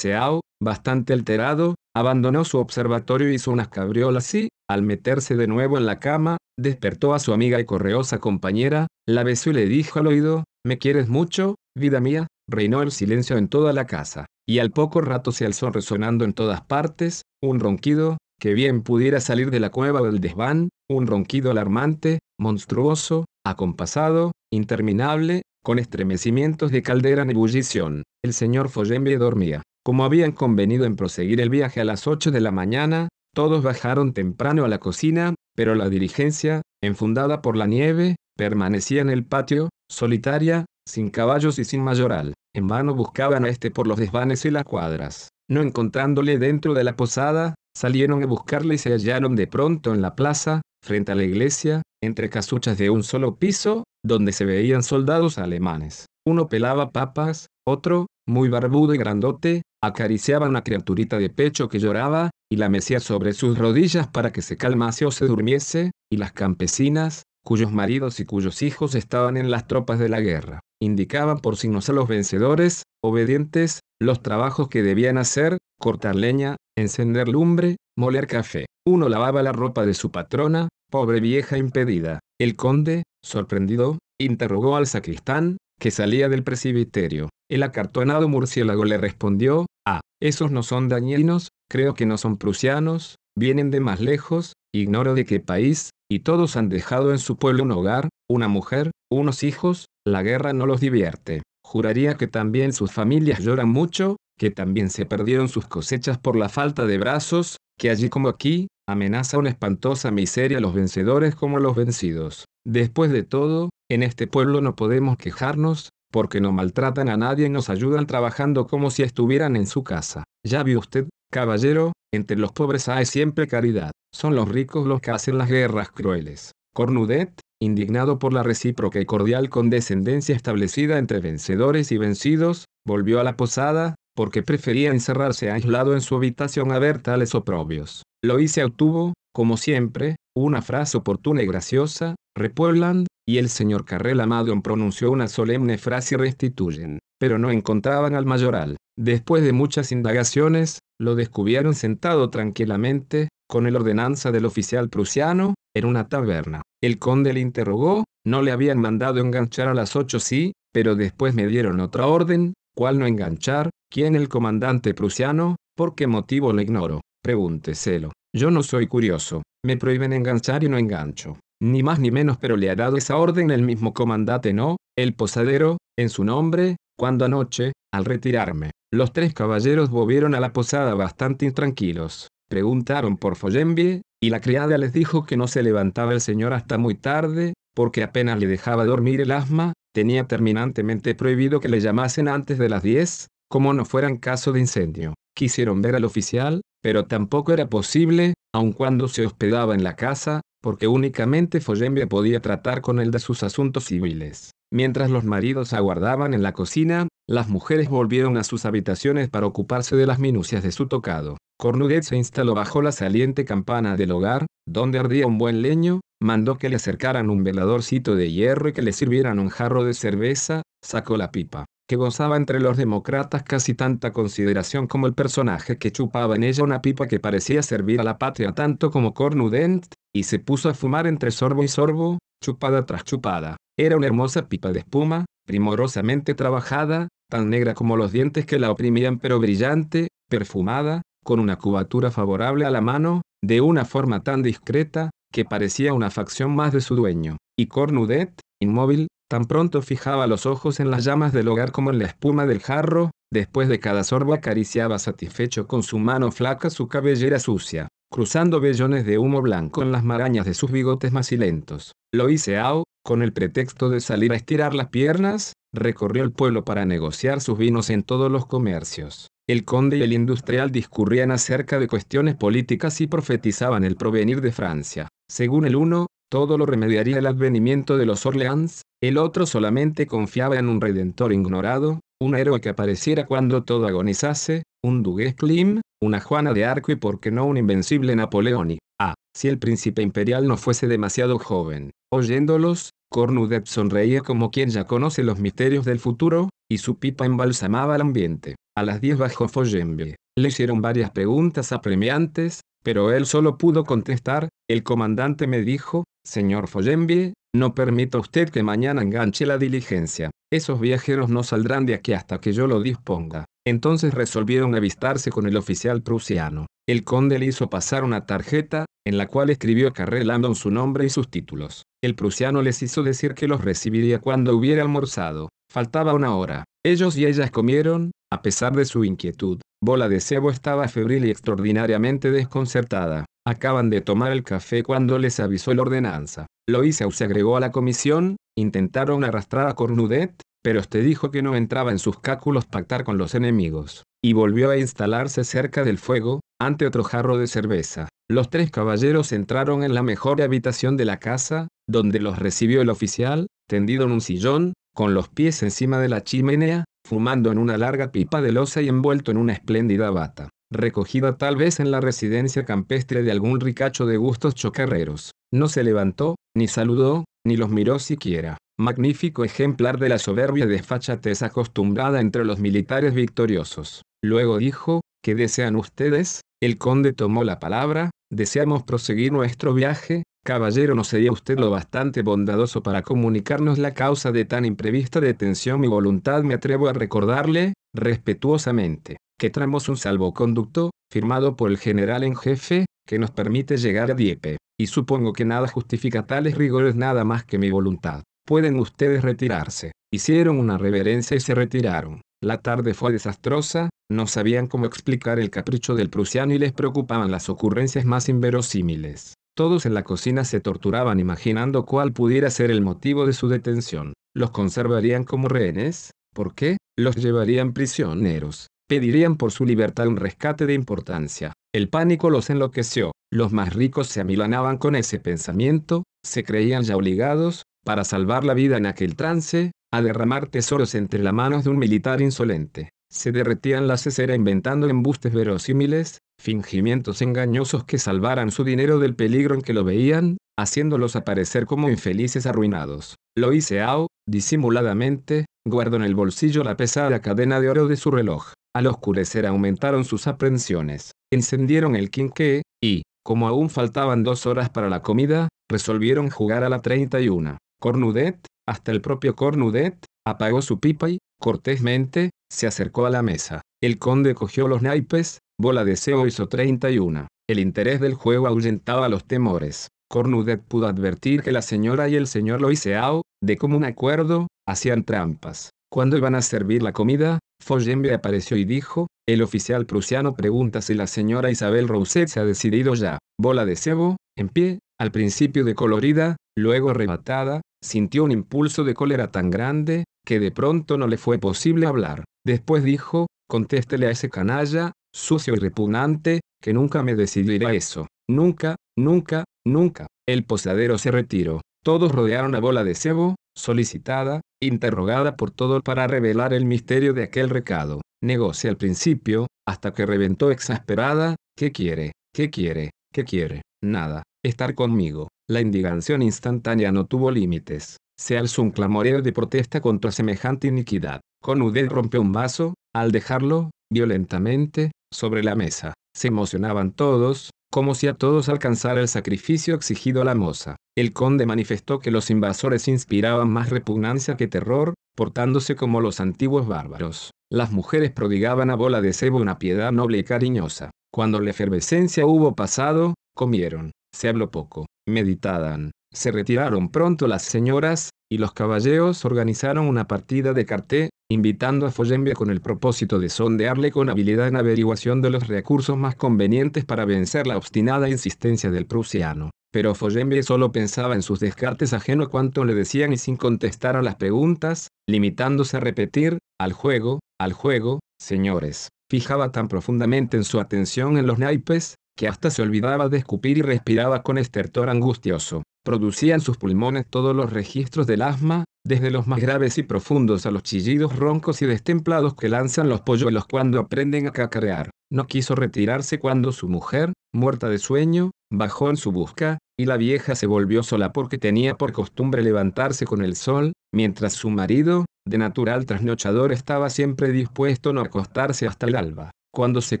ao bastante alterado, abandonó su observatorio y hizo unas cabriolas y, al meterse de nuevo en la cama, despertó a su amiga y correosa compañera, la besó y le dijo al oído, ¿me quieres mucho, vida mía? Reinó el silencio en toda la casa, y al poco rato se alzó resonando en todas partes, un ronquido, que bien pudiera salir de la cueva del desván, un ronquido alarmante, monstruoso, acompasado, interminable, con estremecimientos de caldera en ebullición. El señor Follembe dormía. Como habían convenido en proseguir el viaje a las 8 de la mañana, todos bajaron temprano a la cocina, pero la dirigencia, enfundada por la nieve, permanecía en el patio, solitaria, sin caballos y sin mayoral. En vano buscaban a este por los desvanes y las cuadras. No encontrándole dentro de la posada, salieron a buscarle y se hallaron de pronto en la plaza, frente a la iglesia, entre casuchas de un solo piso, donde se veían soldados alemanes. Uno pelaba papas, otro, muy barbudo y grandote, acariciaba una criaturita de pecho que lloraba, y la mecía sobre sus rodillas para que se calmase o se durmiese, y las campesinas, cuyos maridos y cuyos hijos estaban en las tropas de la guerra, indicaban por signos a los vencedores, obedientes, los trabajos que debían hacer, cortar leña, encender lumbre, moler café. Uno lavaba la ropa de su patrona, pobre vieja impedida. El conde, sorprendido, interrogó al sacristán, que salía del presbiterio. El acartonado murciélago le respondió, Ah, esos no son dañinos, creo que no son prusianos, vienen de más lejos, ignoro de qué país, y todos han dejado en su pueblo un hogar, una mujer, unos hijos, la guerra no los divierte. Juraría que también sus familias lloran mucho, que también se perdieron sus cosechas por la falta de brazos, que allí como aquí, amenaza una espantosa miseria a los vencedores como a los vencidos. Después de todo, en este pueblo no podemos quejarnos, porque no maltratan a nadie y nos ayudan trabajando como si estuvieran en su casa. Ya vio usted, caballero, entre los pobres hay siempre caridad. Son los ricos los que hacen las guerras crueles. Cornudet, indignado por la recíproca y cordial condescendencia establecida entre vencedores y vencidos, volvió a la posada, porque prefería encerrarse aislado en su habitación a ver tales oprobios. hice obtuvo, como siempre, una frase oportuna y graciosa, repueblan, y el señor Carrel Amadon pronunció una solemne frase y restituyen, pero no encontraban al mayoral. Después de muchas indagaciones, lo descubrieron sentado tranquilamente, con el ordenanza del oficial prusiano, en una taberna. El conde le interrogó, no le habían mandado enganchar a las ocho sí, pero después me dieron otra orden, ¿cuál no enganchar? ¿Quién el comandante prusiano? ¿Por qué motivo lo ignoro? Pregúnteselo. Yo no soy curioso, me prohíben enganchar y no engancho. Ni más ni menos, pero le ha dado esa orden el mismo comandante, ¿no? El posadero, en su nombre, cuando anoche, al retirarme, los tres caballeros volvieron a la posada bastante intranquilos. Preguntaron por Follenvie, y la criada les dijo que no se levantaba el señor hasta muy tarde, porque apenas le dejaba dormir el asma, tenía terminantemente prohibido que le llamasen antes de las 10, como no fueran caso de incendio. Quisieron ver al oficial, pero tampoco era posible, aun cuando se hospedaba en la casa, porque únicamente Follenvie podía tratar con él de sus asuntos civiles. Mientras los maridos aguardaban en la cocina, las mujeres volvieron a sus habitaciones para ocuparse de las minucias de su tocado. Cornudet se instaló bajo la saliente campana del hogar, donde ardía un buen leño, mandó que le acercaran un veladorcito de hierro y que le sirvieran un jarro de cerveza, sacó la pipa, que gozaba entre los demócratas casi tanta consideración como el personaje que chupaba en ella una pipa que parecía servir a la patria tanto como Cornudet, y se puso a fumar entre sorbo y sorbo, chupada tras chupada. Era una hermosa pipa de espuma, primorosamente trabajada, tan negra como los dientes que la oprimían pero brillante, perfumada, con una cubatura favorable a la mano, de una forma tan discreta, que parecía una facción más de su dueño. Y Cornudet, inmóvil, tan pronto fijaba los ojos en las llamas del hogar como en la espuma del jarro, después de cada sorbo acariciaba satisfecho con su mano flaca su cabellera sucia cruzando vellones de humo blanco en las marañas de sus bigotes macilentos. Lo hice con el pretexto de salir a estirar las piernas, recorrió el pueblo para negociar sus vinos en todos los comercios. El conde y el industrial discurrían acerca de cuestiones políticas y profetizaban el provenir de Francia. Según el uno, todo lo remediaría el advenimiento de los Orleans, el otro solamente confiaba en un redentor ignorado, un héroe que apareciera cuando todo agonizase, un Dugues Klim, una Juana de Arco y por qué no un invencible Napoleón ah, si el príncipe imperial no fuese demasiado joven. Oyéndolos, Cornudet sonreía como quien ya conoce los misterios del futuro, y su pipa embalsamaba el ambiente. A las 10 bajó Foyembie. le hicieron varias preguntas apremiantes, pero él solo pudo contestar, el comandante me dijo, señor Foyembie, no permita usted que mañana enganche la diligencia. Esos viajeros no saldrán de aquí hasta que yo lo disponga. Entonces resolvieron avistarse con el oficial prusiano. El conde le hizo pasar una tarjeta, en la cual escribió Carré Landon su nombre y sus títulos. El prusiano les hizo decir que los recibiría cuando hubiera almorzado. Faltaba una hora. Ellos y ellas comieron, a pesar de su inquietud. Bola de Cebo estaba febril y extraordinariamente desconcertada. Acaban de tomar el café cuando les avisó la ordenanza. Loisa se agregó a la comisión, intentaron arrastrar a Cornudet, pero este dijo que no entraba en sus cálculos pactar con los enemigos, y volvió a instalarse cerca del fuego, ante otro jarro de cerveza. Los tres caballeros entraron en la mejor habitación de la casa, donde los recibió el oficial, tendido en un sillón, con los pies encima de la chimenea, fumando en una larga pipa de losa y envuelto en una espléndida bata recogida tal vez en la residencia campestre de algún ricacho de gustos chocarreros. No se levantó, ni saludó, ni los miró siquiera. Magnífico ejemplar de la soberbia desfachatez acostumbrada entre los militares victoriosos. Luego dijo, ¿qué desean ustedes? El conde tomó la palabra, deseamos proseguir nuestro viaje, caballero no sería usted lo bastante bondadoso para comunicarnos la causa de tan imprevista detención. Mi voluntad me atrevo a recordarle, respetuosamente, que tramos un salvoconducto, firmado por el general en jefe, que nos permite llegar a Dieppe, y supongo que nada justifica tales rigores nada más que mi voluntad. Pueden ustedes retirarse. Hicieron una reverencia y se retiraron. La tarde fue desastrosa, no sabían cómo explicar el capricho del prusiano y les preocupaban las ocurrencias más inverosímiles. Todos en la cocina se torturaban imaginando cuál pudiera ser el motivo de su detención. ¿Los conservarían como rehenes? ¿Por qué? ¿Los llevarían prisioneros? pedirían por su libertad un rescate de importancia. El pánico los enloqueció, los más ricos se amilanaban con ese pensamiento, se creían ya obligados, para salvar la vida en aquel trance, a derramar tesoros entre las manos de un militar insolente. Se derretían la cesera inventando embustes verosímiles, fingimientos engañosos que salvaran su dinero del peligro en que lo veían, haciéndolos aparecer como infelices arruinados. Lo hice ao, disimuladamente, guardo en el bolsillo la pesada cadena de oro de su reloj. Al oscurecer aumentaron sus aprensiones, encendieron el quinqué, y, como aún faltaban dos horas para la comida, resolvieron jugar a la 31. Cornudet, hasta el propio Cornudet, apagó su pipa y, cortésmente, se acercó a la mesa. El conde cogió los naipes, bola de cebo hizo 31. El interés del juego ahuyentaba los temores. Cornudet pudo advertir que la señora y el señor Loiseau, de común acuerdo, hacían trampas. Cuando iban a servir la comida, Foyenbe apareció y dijo, el oficial prusiano pregunta si la señora Isabel Rousset se ha decidido ya. Bola de cebo, en pie, al principio decolorida, luego arrebatada, sintió un impulso de cólera tan grande, que de pronto no le fue posible hablar. Después dijo, contéstele a ese canalla, sucio y repugnante, que nunca me decidiré a eso. Nunca, nunca, nunca. El posadero se retiró. Todos rodearon a Bola de Cebo, solicitada, interrogada por todos para revelar el misterio de aquel recado. Negocia al principio, hasta que reventó exasperada, ¿qué quiere? ¿Qué quiere? ¿Qué quiere? Nada, estar conmigo. La indignación instantánea no tuvo límites. Se alzó un clamoreo de protesta contra semejante iniquidad. con Conudel rompió un vaso, al dejarlo, violentamente, sobre la mesa. Se emocionaban todos, como si a todos alcanzara el sacrificio exigido a la moza. El conde manifestó que los invasores inspiraban más repugnancia que terror, portándose como los antiguos bárbaros. Las mujeres prodigaban a bola de cebo una piedad noble y cariñosa. Cuando la efervescencia hubo pasado, comieron, se habló poco, meditaban, se retiraron pronto las señoras, y los caballeros organizaron una partida de carté, invitando a Follembia con el propósito de sondearle con habilidad en averiguación de los recursos más convenientes para vencer la obstinada insistencia del prusiano. Pero Follembia solo pensaba en sus descartes ajeno a cuanto le decían y sin contestar a las preguntas, limitándose a repetir, al juego, al juego, señores. Fijaba tan profundamente en su atención en los naipes, que hasta se olvidaba de escupir y respiraba con estertor angustioso. Producían sus pulmones todos los registros del asma, desde los más graves y profundos a los chillidos roncos y destemplados que lanzan los polluelos cuando aprenden a cacarear. No quiso retirarse cuando su mujer, muerta de sueño, bajó en su busca, y la vieja se volvió sola porque tenía por costumbre levantarse con el sol, mientras su marido, de natural trasnochador, estaba siempre dispuesto a no acostarse hasta el alba. Cuando se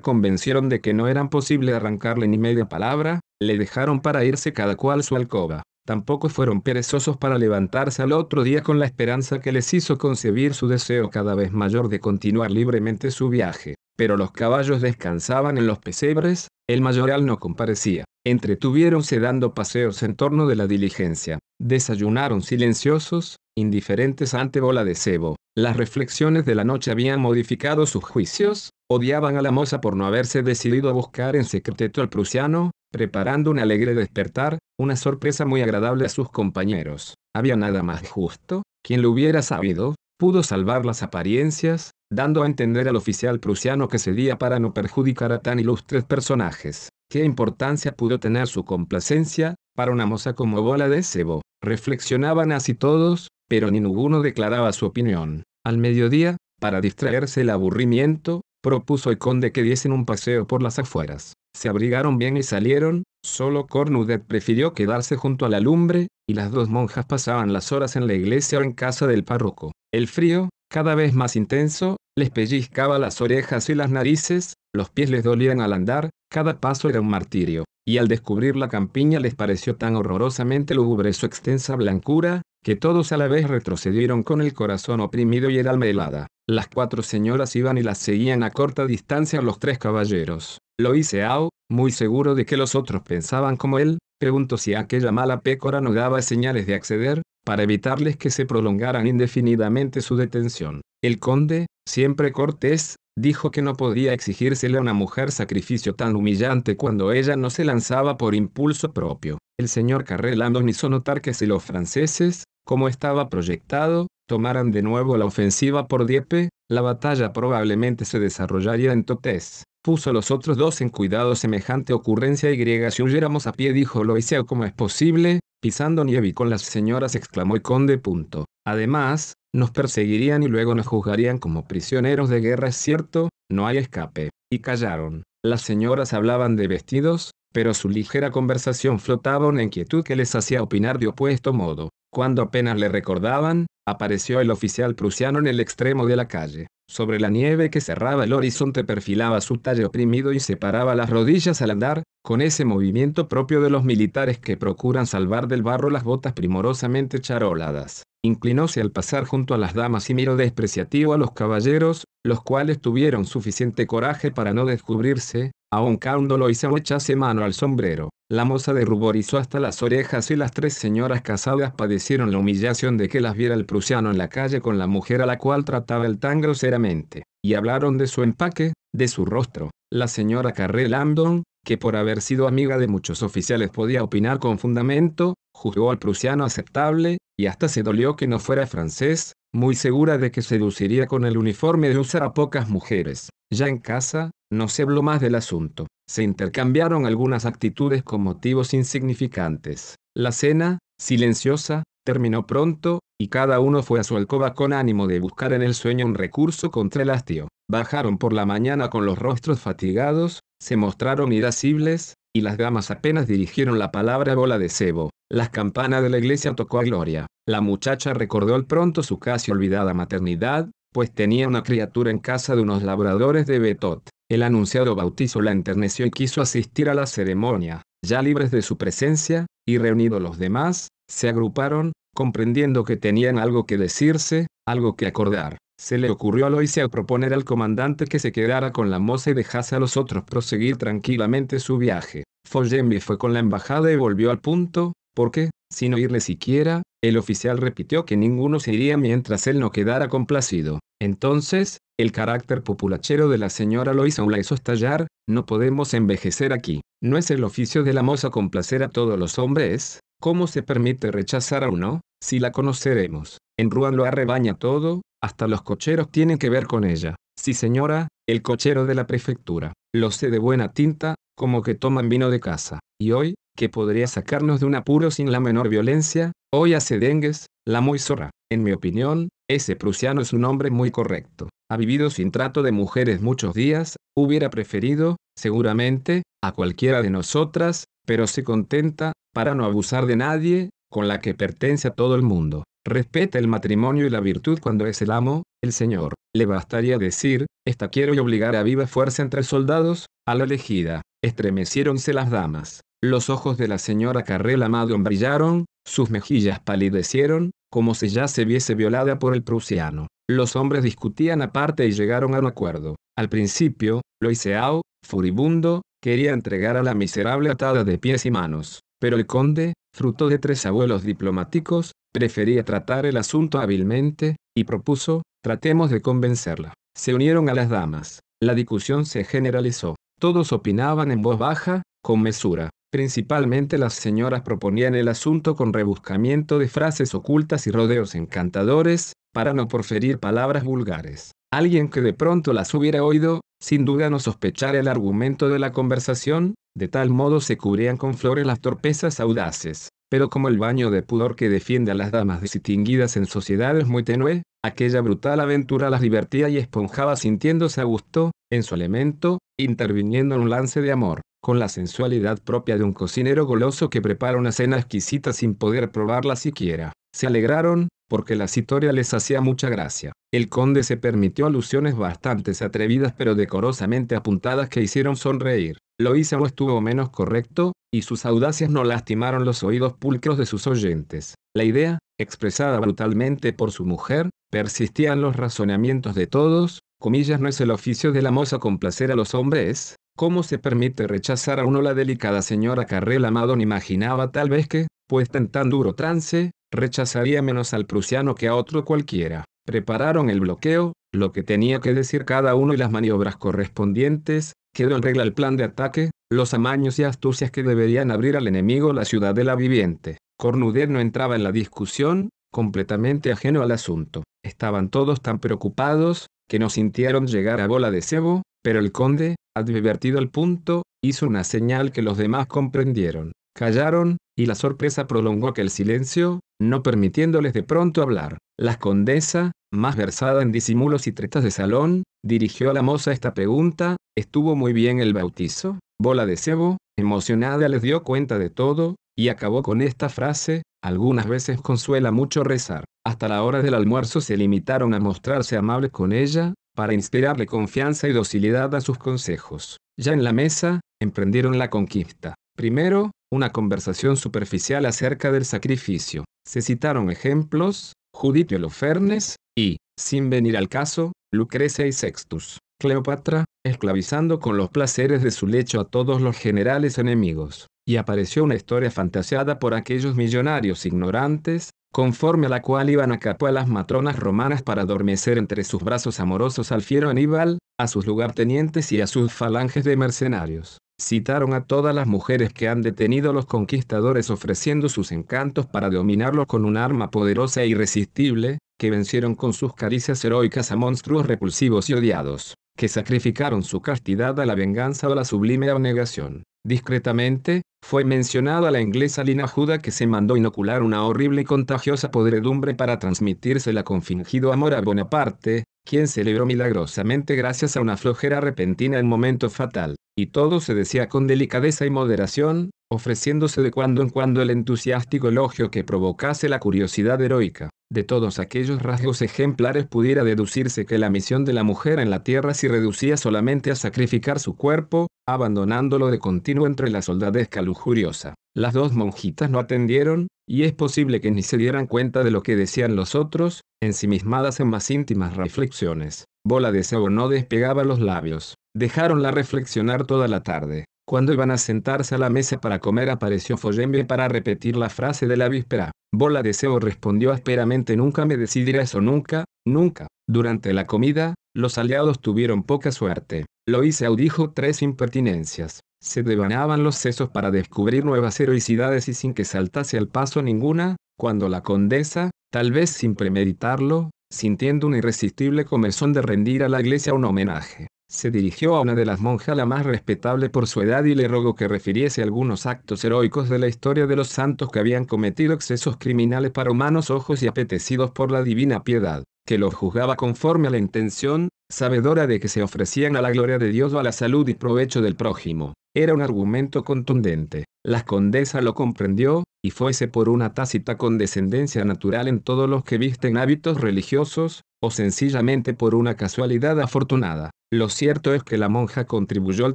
convencieron de que no eran posible arrancarle ni media palabra, le dejaron para irse cada cual su alcoba. Tampoco fueron perezosos para levantarse al otro día con la esperanza que les hizo concebir su deseo cada vez mayor de continuar libremente su viaje pero los caballos descansaban en los pesebres, el mayoral no comparecía. Entretuviéronse dando paseos en torno de la diligencia. Desayunaron silenciosos, indiferentes ante bola de cebo. Las reflexiones de la noche habían modificado sus juicios, odiaban a la moza por no haberse decidido a buscar en secreto al prusiano, preparando un alegre despertar, una sorpresa muy agradable a sus compañeros. Había nada más justo, quien lo hubiera sabido, pudo salvar las apariencias, dando a entender al oficial prusiano que cedía para no perjudicar a tan ilustres personajes. ¿Qué importancia pudo tener su complacencia, para una moza como bola de cebo? Reflexionaban así todos, pero ni ninguno declaraba su opinión. Al mediodía, para distraerse el aburrimiento, propuso el conde que diesen un paseo por las afueras. Se abrigaron bien y salieron, solo Cornudet prefirió quedarse junto a la lumbre, y las dos monjas pasaban las horas en la iglesia o en casa del párroco. El frío, cada vez más intenso, les pellizcaba las orejas y las narices, los pies les dolían al andar, cada paso era un martirio, y al descubrir la campiña les pareció tan horrorosamente lúgubre su extensa blancura, que todos a la vez retrocedieron con el corazón oprimido y el alma helada. Las cuatro señoras iban y las seguían a corta distancia los tres caballeros. Lo hice Ao, muy seguro de que los otros pensaban como él, Pregunto si aquella mala pécora no daba señales de acceder, para evitarles que se prolongaran indefinidamente su detención. El conde, siempre cortés, dijo que no podía exigírsele a una mujer sacrificio tan humillante cuando ella no se lanzaba por impulso propio. El señor Carrel hizo notar que si los franceses, como estaba proyectado, tomaran de nuevo la ofensiva por Dieppe, la batalla probablemente se desarrollaría en Totés puso los otros dos en cuidado semejante ocurrencia y griega si huyéramos a pie dijo Loiseo como es posible, pisando nieve y con las señoras exclamó el conde. Punto. Además, nos perseguirían y luego nos juzgarían como prisioneros de guerra es cierto, no hay escape. Y callaron. Las señoras hablaban de vestidos, pero su ligera conversación flotaba una inquietud que les hacía opinar de opuesto modo. Cuando apenas le recordaban, apareció el oficial prusiano en el extremo de la calle. Sobre la nieve que cerraba el horizonte perfilaba su talle oprimido y separaba las rodillas al andar, con ese movimiento propio de los militares que procuran salvar del barro las botas primorosamente charoladas. Inclinóse al pasar junto a las damas y miró despreciativo a los caballeros, los cuales tuvieron suficiente coraje para no descubrirse, Aun lo hizo echase mano al sombrero, la moza de ruborizó hasta las orejas y las tres señoras casadas padecieron la humillación de que las viera el prusiano en la calle con la mujer a la cual trataba el tan groseramente, y hablaron de su empaque, de su rostro. La señora Carré Landon, que por haber sido amiga de muchos oficiales podía opinar con fundamento, juzgó al prusiano aceptable, y hasta se dolió que no fuera francés, muy segura de que seduciría con el uniforme de usar a pocas mujeres. Ya en casa, no se habló más del asunto. Se intercambiaron algunas actitudes con motivos insignificantes. La cena, silenciosa, terminó pronto, y cada uno fue a su alcoba con ánimo de buscar en el sueño un recurso contra el hastío. Bajaron por la mañana con los rostros fatigados, se mostraron irascibles, y las damas apenas dirigieron la palabra bola de cebo. Las campanas de la iglesia tocó a Gloria. La muchacha recordó al pronto su casi olvidada maternidad, pues tenía una criatura en casa de unos labradores de Betot. El anunciado bautizo la enterneció y quiso asistir a la ceremonia. Ya libres de su presencia, y reunidos los demás, se agruparon, comprendiendo que tenían algo que decirse, algo que acordar. Se le ocurrió a a proponer al comandante que se quedara con la moza y dejase a los otros proseguir tranquilamente su viaje. Follemi fue con la embajada y volvió al punto, porque, sin oírle siquiera, el oficial repitió que ninguno se iría mientras él no quedara complacido. Entonces, el carácter populachero de la señora Loisa la hizo estallar, no podemos envejecer aquí. No es el oficio de la moza complacer a todos los hombres, ¿cómo se permite rechazar a uno, si la conoceremos? En Ruan lo arrebaña todo, hasta los cocheros tienen que ver con ella. Sí señora, el cochero de la prefectura. Lo sé de buena tinta, como que toman vino de casa. Y hoy, que podría sacarnos de un apuro sin la menor violencia, hoy hace dengues, la muy zorra. En mi opinión, ese prusiano es un hombre muy correcto. Ha vivido sin trato de mujeres muchos días, hubiera preferido, seguramente, a cualquiera de nosotras, pero se contenta, para no abusar de nadie, con la que pertenece a todo el mundo respeta el matrimonio y la virtud cuando es el amo, el señor. Le bastaría decir, esta quiero y obligar a viva fuerza entre soldados, a la elegida. Estremeciéronse las damas. Los ojos de la señora Carrel Amado brillaron, sus mejillas palidecieron, como si ya se viese violada por el prusiano. Los hombres discutían aparte y llegaron a un acuerdo. Al principio, Loiseau, furibundo, quería entregar a la miserable atada de pies y manos. Pero el conde, fruto de tres abuelos diplomáticos, Prefería tratar el asunto hábilmente, y propuso, tratemos de convencerla. Se unieron a las damas. La discusión se generalizó. Todos opinaban en voz baja, con mesura. Principalmente las señoras proponían el asunto con rebuscamiento de frases ocultas y rodeos encantadores, para no proferir palabras vulgares. Alguien que de pronto las hubiera oído, sin duda no sospechara el argumento de la conversación, de tal modo se cubrían con flores las torpezas audaces. Pero como el baño de pudor que defiende a las damas distinguidas en sociedad es muy tenue, aquella brutal aventura las divertía y esponjaba sintiéndose a gusto, en su elemento, interviniendo en un lance de amor, con la sensualidad propia de un cocinero goloso que prepara una cena exquisita sin poder probarla siquiera. Se alegraron, porque la citoria les hacía mucha gracia. El conde se permitió alusiones bastantes atrevidas pero decorosamente apuntadas que hicieron sonreír. Lo hizo o estuvo menos correcto, y sus audacias no lastimaron los oídos pulcros de sus oyentes. La idea, expresada brutalmente por su mujer, persistía en los razonamientos de todos, comillas no es el oficio de la moza complacer a los hombres, ¿Cómo se permite rechazar a uno la delicada señora Carrel Amadon imaginaba tal vez que, puesta en tan duro trance, rechazaría menos al prusiano que a otro cualquiera. Prepararon el bloqueo, lo que tenía que decir cada uno y las maniobras correspondientes, quedó en regla el plan de ataque, los amaños y astucias que deberían abrir al enemigo la ciudad de la viviente. Cornudet no entraba en la discusión, completamente ajeno al asunto. Estaban todos tan preocupados, que no sintieron llegar a bola de cebo, pero el conde, advertido al punto, hizo una señal que los demás comprendieron. Callaron, y la sorpresa prolongó aquel silencio, no permitiéndoles de pronto hablar. La condesa, más versada en disimulos y tretas de salón, dirigió a la moza esta pregunta, ¿estuvo muy bien el bautizo? Bola de cebo, emocionada les dio cuenta de todo, y acabó con esta frase, algunas veces consuela mucho rezar. Hasta la hora del almuerzo se limitaron a mostrarse amables con ella, para inspirarle confianza y docilidad a sus consejos. Ya en la mesa, emprendieron la conquista. Primero, una conversación superficial acerca del sacrificio. Se citaron ejemplos, Judith y Holofernes, y, sin venir al caso, Lucrecia y Sextus. Cleopatra, esclavizando con los placeres de su lecho a todos los generales enemigos, y apareció una historia fantaseada por aquellos millonarios ignorantes, conforme a la cual iban a Capua a las matronas romanas para adormecer entre sus brazos amorosos al fiero Aníbal, a sus lugartenientes y a sus falanges de mercenarios citaron a todas las mujeres que han detenido a los conquistadores ofreciendo sus encantos para dominarlos con un arma poderosa e irresistible, que vencieron con sus caricias heroicas a monstruos repulsivos y odiados, que sacrificaron su castidad a la venganza o la sublime abnegación. Discretamente, fue mencionada la inglesa Lina Juda que se mandó inocular una horrible y contagiosa podredumbre para transmitírsela con fingido amor a Bonaparte, quien celebró milagrosamente gracias a una flojera repentina en momento fatal. Y todo se decía con delicadeza y moderación, ofreciéndose de cuando en cuando el entusiástico elogio que provocase la curiosidad heroica. De todos aquellos rasgos ejemplares pudiera deducirse que la misión de la mujer en la tierra se reducía solamente a sacrificar su cuerpo, abandonándolo de continuo entre la soldadesca lujuriosa. Las dos monjitas no atendieron, y es posible que ni se dieran cuenta de lo que decían los otros, ensimismadas en más íntimas reflexiones. Bola de cebo no despegaba los labios. Dejaronla reflexionar toda la tarde. Cuando iban a sentarse a la mesa para comer apareció Follembe para repetir la frase de la víspera. Bola de SEO respondió ásperamente nunca me decidiré eso nunca, nunca. Durante la comida, los aliados tuvieron poca suerte. Loiseu dijo tres impertinencias. Se devanaban los sesos para descubrir nuevas heroicidades y sin que saltase al paso ninguna, cuando la condesa, tal vez sin premeditarlo, sintiendo un irresistible comezón de rendir a la iglesia un homenaje, se dirigió a una de las monjas la más respetable por su edad y le rogó que refiriese algunos actos heroicos de la historia de los santos que habían cometido excesos criminales para humanos ojos y apetecidos por la divina piedad, que los juzgaba conforme a la intención, sabedora de que se ofrecían a la gloria de Dios o a la salud y provecho del prójimo. Era un argumento contundente. La condesa lo comprendió, y fuese por una tácita condescendencia natural en todos los que visten hábitos religiosos, o sencillamente por una casualidad afortunada, lo cierto es que la monja contribuyó al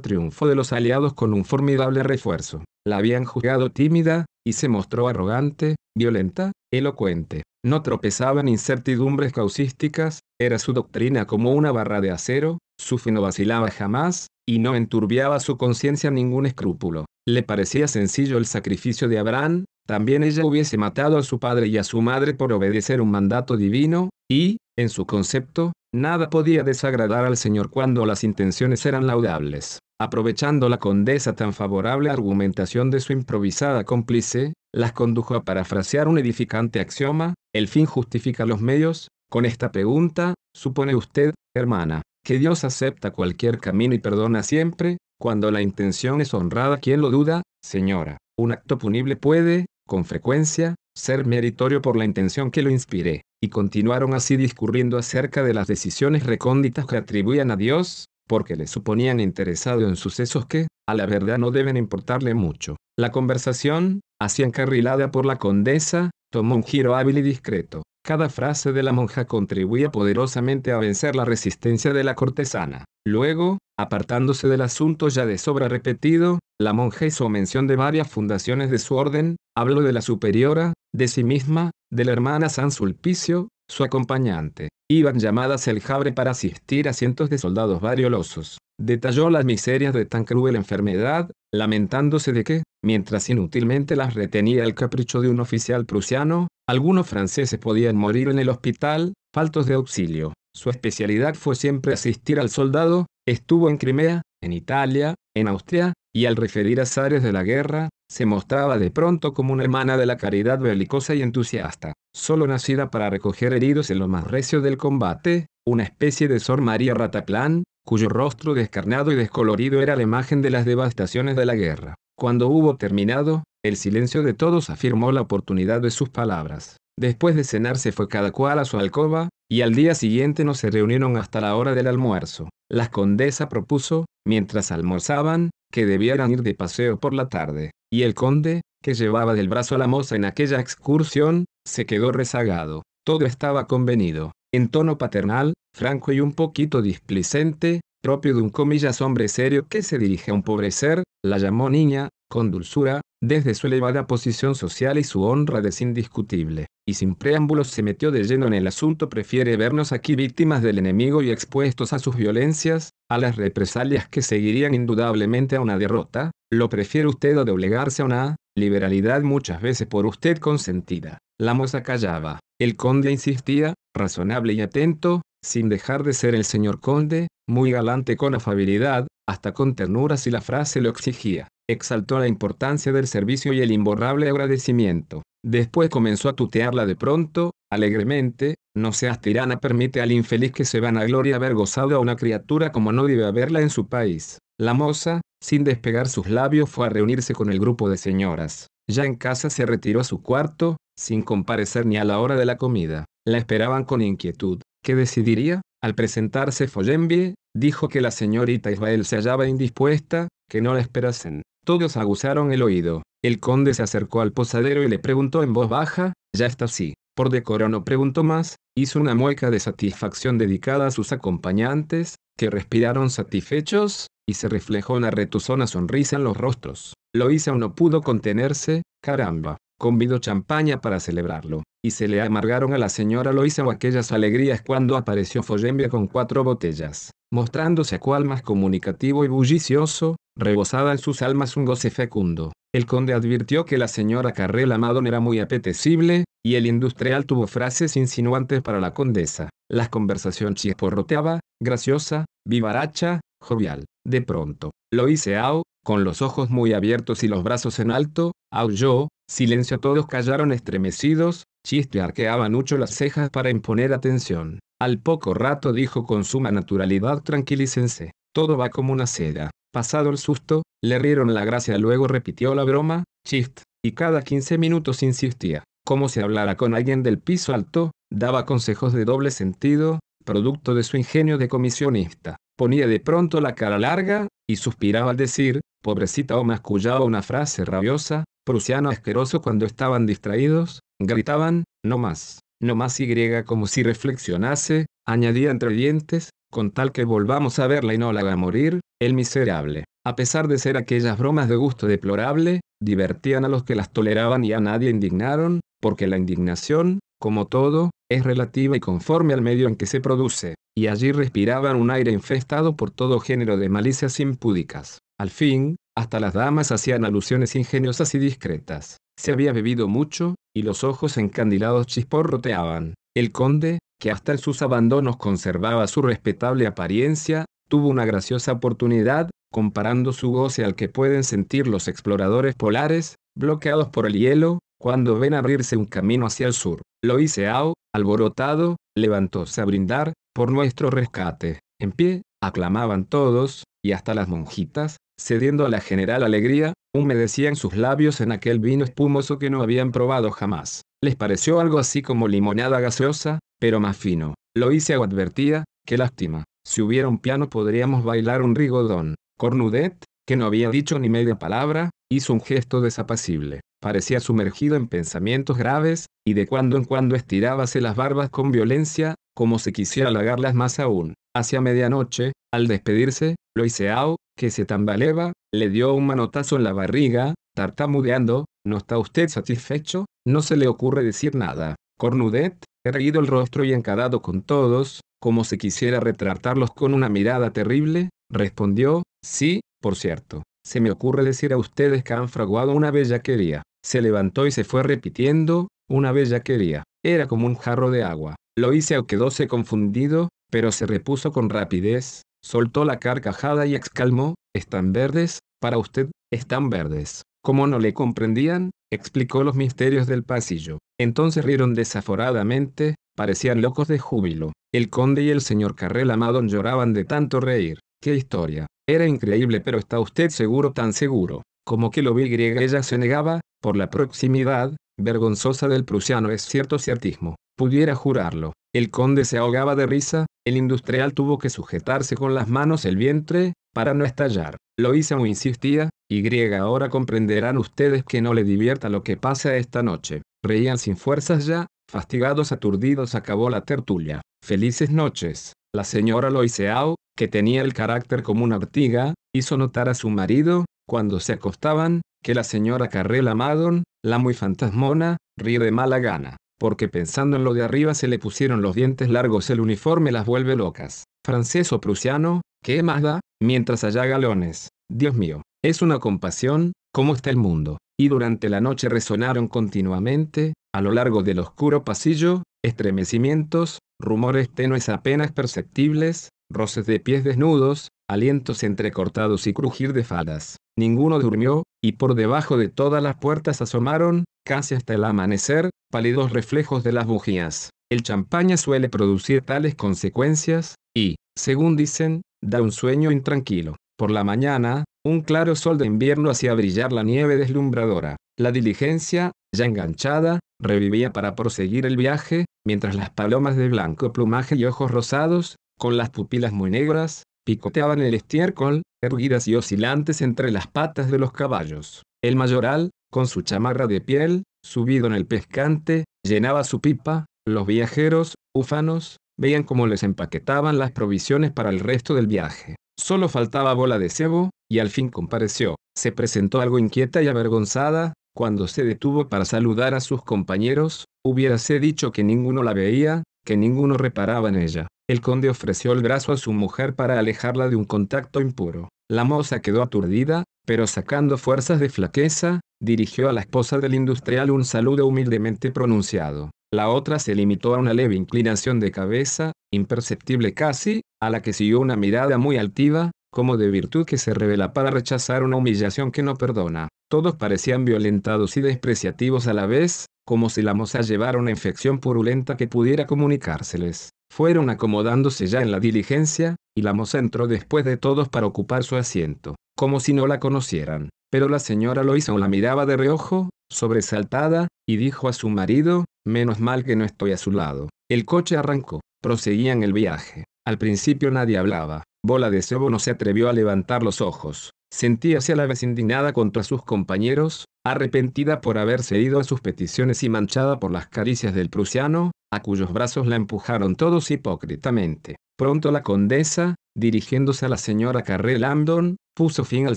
triunfo de los aliados con un formidable refuerzo. La habían juzgado tímida, y se mostró arrogante, violenta, elocuente. No tropezaba en incertidumbres causísticas, era su doctrina como una barra de acero, Sufi no vacilaba jamás, y no enturbiaba su conciencia ningún escrúpulo. Le parecía sencillo el sacrificio de Abraham, también ella hubiese matado a su padre y a su madre por obedecer un mandato divino, y, en su concepto, nada podía desagradar al Señor cuando las intenciones eran laudables. Aprovechando la condesa tan favorable argumentación de su improvisada cómplice, las condujo a parafrasear un edificante axioma, el fin justifica los medios, con esta pregunta, supone usted, hermana, que Dios acepta cualquier camino y perdona siempre, cuando la intención es honrada. ¿Quién lo duda, señora? Un acto punible puede, con frecuencia, ser meritorio por la intención que lo inspiré, y continuaron así discurriendo acerca de las decisiones recónditas que atribuían a Dios, porque le suponían interesado en sucesos que, a la verdad, no deben importarle mucho. La conversación, así encarrilada por la condesa, tomó un giro hábil y discreto. Cada frase de la monja contribuía poderosamente a vencer la resistencia de la cortesana. Luego, apartándose del asunto ya de sobra repetido, la monja hizo mención de varias fundaciones de su orden, habló de la superiora, de sí misma, de la hermana San Sulpicio, su acompañante, iban llamadas el Jabre para asistir a cientos de soldados variolosos. Detalló las miserias de tan cruel enfermedad, lamentándose de que, mientras inútilmente las retenía el capricho de un oficial prusiano, algunos franceses podían morir en el hospital, faltos de auxilio. Su especialidad fue siempre asistir al soldado, estuvo en Crimea, en Italia, en Austria, y al referir a azares de la guerra, se mostraba de pronto como una hermana de la caridad belicosa y entusiasta, solo nacida para recoger heridos en lo más recio del combate, una especie de Sor María Rataplan, cuyo rostro descarnado y descolorido era la imagen de las devastaciones de la guerra. Cuando hubo terminado, el silencio de todos afirmó la oportunidad de sus palabras. Después de cenar se fue cada cual a su alcoba, y al día siguiente no se reunieron hasta la hora del almuerzo. La condesa propuso, mientras almorzaban, que debieran ir de paseo por la tarde y el conde, que llevaba del brazo a la moza en aquella excursión, se quedó rezagado. Todo estaba convenido. En tono paternal, franco y un poquito displicente, propio de un comillas hombre serio que se dirige a un pobre ser, la llamó niña, con dulzura, desde su elevada posición social y su honra desindiscutible. indiscutible, y sin preámbulos se metió de lleno en el asunto, prefiere vernos aquí víctimas del enemigo y expuestos a sus violencias, a las represalias que seguirían indudablemente a una derrota, lo prefiere usted o doblegarse a una liberalidad muchas veces por usted consentida. La moza callaba. El conde insistía, razonable y atento, sin dejar de ser el señor conde, muy galante con afabilidad, hasta con ternura si la frase lo exigía. Exaltó la importancia del servicio y el imborrable agradecimiento. Después comenzó a tutearla de pronto, alegremente, no seas tirana permite al infeliz que se a gloria haber gozado a una criatura como no debe haberla en su país. La moza, sin despegar sus labios fue a reunirse con el grupo de señoras. Ya en casa se retiró a su cuarto, sin comparecer ni a la hora de la comida. La esperaban con inquietud. ¿Qué decidiría? Al presentarse Follembie dijo que la señorita Isabel se hallaba indispuesta, que no la esperasen. Todos aguzaron el oído. El conde se acercó al posadero y le preguntó en voz baja, ¿ya está así? Por decoro no preguntó más, hizo una mueca de satisfacción dedicada a sus acompañantes, que respiraron satisfechos, y se reflejó una retuzona sonrisa en los rostros. Loisa no pudo contenerse, caramba, convidó champaña para celebrarlo, y se le amargaron a la señora Loisa aquellas alegrías cuando apareció Follembia con cuatro botellas, mostrándose a cual más comunicativo y bullicioso, rebosada en sus almas un goce fecundo. El conde advirtió que la señora Carrel Amadon era muy apetecible, y el industrial tuvo frases insinuantes para la condesa. La conversación chisporroteaba, graciosa, vivaracha, jovial. De pronto, lo hice Ao, con los ojos muy abiertos y los brazos en alto, yo, silencio todos callaron estremecidos, chiste arqueaba mucho las cejas para imponer atención. Al poco rato dijo con suma naturalidad tranquilícense, todo va como una seda. Pasado el susto, le rieron la gracia luego repitió la broma, chist, y cada 15 minutos insistía, como si hablara con alguien del piso alto, daba consejos de doble sentido, producto de su ingenio de comisionista. Ponía de pronto la cara larga, y suspiraba al decir, pobrecita o oh, mascullaba una frase rabiosa, prusiano asqueroso cuando estaban distraídos, gritaban, no más, no más y como si reflexionase, añadía entre dientes, con tal que volvamos a verla y no la haga morir, el miserable. A pesar de ser aquellas bromas de gusto deplorable, divertían a los que las toleraban y a nadie indignaron, porque la indignación, como todo, es relativa y conforme al medio en que se produce, y allí respiraban un aire infestado por todo género de malicias impúdicas. Al fin, hasta las damas hacían alusiones ingeniosas y discretas. Se había bebido mucho, y los ojos encandilados chisporroteaban. El conde, que hasta en sus abandonos conservaba su respetable apariencia, tuvo una graciosa oportunidad, comparando su goce al que pueden sentir los exploradores polares, bloqueados por el hielo, cuando ven abrirse un camino hacia el sur, loiseau alborotado, levantóse a brindar, por nuestro rescate. En pie, aclamaban todos, y hasta las monjitas, cediendo a la general alegría, humedecían sus labios en aquel vino espumoso que no habían probado jamás. Les pareció algo así como limonada gaseosa, pero más fino. Lo hice advertía, qué lástima, si hubiera un piano podríamos bailar un rigodón. Cornudet, que no había dicho ni media palabra, hizo un gesto desapacible parecía sumergido en pensamientos graves, y de cuando en cuando estirábase las barbas con violencia, como si quisiera halagarlas más aún. Hacia medianoche, al despedirse, Loiseau, que se tambaleaba, le dio un manotazo en la barriga, tartamudeando, ¿no está usted satisfecho? No se le ocurre decir nada. Cornudet, erguido el rostro y encadado con todos, como si quisiera retratarlos con una mirada terrible, respondió, sí, por cierto. Se me ocurre decir a ustedes que han fraguado una bellaquería. Se levantó y se fue repitiendo, una bellaquería. Era como un jarro de agua. Lo hice o quedóse confundido, pero se repuso con rapidez, soltó la carcajada y exclamó, están verdes, para usted, están verdes. Como no le comprendían, explicó los misterios del pasillo. Entonces rieron desaforadamente, parecían locos de júbilo. El conde y el señor Carrel Amadon lloraban de tanto reír. ¡Qué historia! Era increíble pero está usted seguro tan seguro, como que lo vi ella se negaba, por la proximidad, vergonzosa del prusiano es cierto ciertismo, pudiera jurarlo. El conde se ahogaba de risa, el industrial tuvo que sujetarse con las manos el vientre, para no estallar. lo hice o insistía, y ahora comprenderán ustedes que no le divierta lo que pasa esta noche. Reían sin fuerzas ya, fastigados aturdidos acabó la tertulia. Felices noches. La señora Loiseau, que tenía el carácter como una ortiga, hizo notar a su marido, cuando se acostaban, que la señora Carrela Madon, la muy fantasmona, ríe de mala gana, porque pensando en lo de arriba se le pusieron los dientes largos, el uniforme las vuelve locas. Francés o prusiano, ¿qué más da? Mientras allá galones. Dios mío, es una compasión, ¿cómo está el mundo? Y durante la noche resonaron continuamente, a lo largo del oscuro pasillo, estremecimientos, rumores tenues apenas perceptibles, roces de pies desnudos, alientos entrecortados y crujir de faldas. Ninguno durmió, y por debajo de todas las puertas asomaron, casi hasta el amanecer, pálidos reflejos de las bujías. El champaña suele producir tales consecuencias, y, según dicen, da un sueño intranquilo. Por la mañana, un claro sol de invierno hacía brillar la nieve deslumbradora. La diligencia, ya enganchada, revivía para proseguir el viaje, mientras las palomas de blanco plumaje y ojos rosados, con las pupilas muy negras, picoteaban el estiércol, erguidas y oscilantes entre las patas de los caballos. El mayoral, con su chamarra de piel, subido en el pescante, llenaba su pipa, los viajeros, ufanos, veían cómo les empaquetaban las provisiones para el resto del viaje. Solo faltaba bola de cebo, y al fin compareció. Se presentó algo inquieta y avergonzada, cuando se detuvo para saludar a sus compañeros, hubiérase dicho que ninguno la veía, que ninguno reparaba en ella. El conde ofreció el brazo a su mujer para alejarla de un contacto impuro. La moza quedó aturdida, pero sacando fuerzas de flaqueza, dirigió a la esposa del industrial un saludo humildemente pronunciado. La otra se limitó a una leve inclinación de cabeza, imperceptible casi, a la que siguió una mirada muy altiva, como de virtud que se revela para rechazar una humillación que no perdona. Todos parecían violentados y despreciativos a la vez, como si la moza llevara una infección purulenta que pudiera comunicárseles. Fueron acomodándose ya en la diligencia, y la moza entró después de todos para ocupar su asiento, como si no la conocieran. Pero la señora Loisa la miraba de reojo, sobresaltada, y dijo a su marido, menos mal que no estoy a su lado. El coche arrancó, proseguían el viaje. Al principio nadie hablaba, Bola de Sebo no se atrevió a levantar los ojos. Sentíase a la vez indignada contra sus compañeros, arrepentida por haber cedido a sus peticiones y manchada por las caricias del prusiano, a cuyos brazos la empujaron todos hipócritamente. Pronto la condesa, dirigiéndose a la señora Carré Landon, puso fin al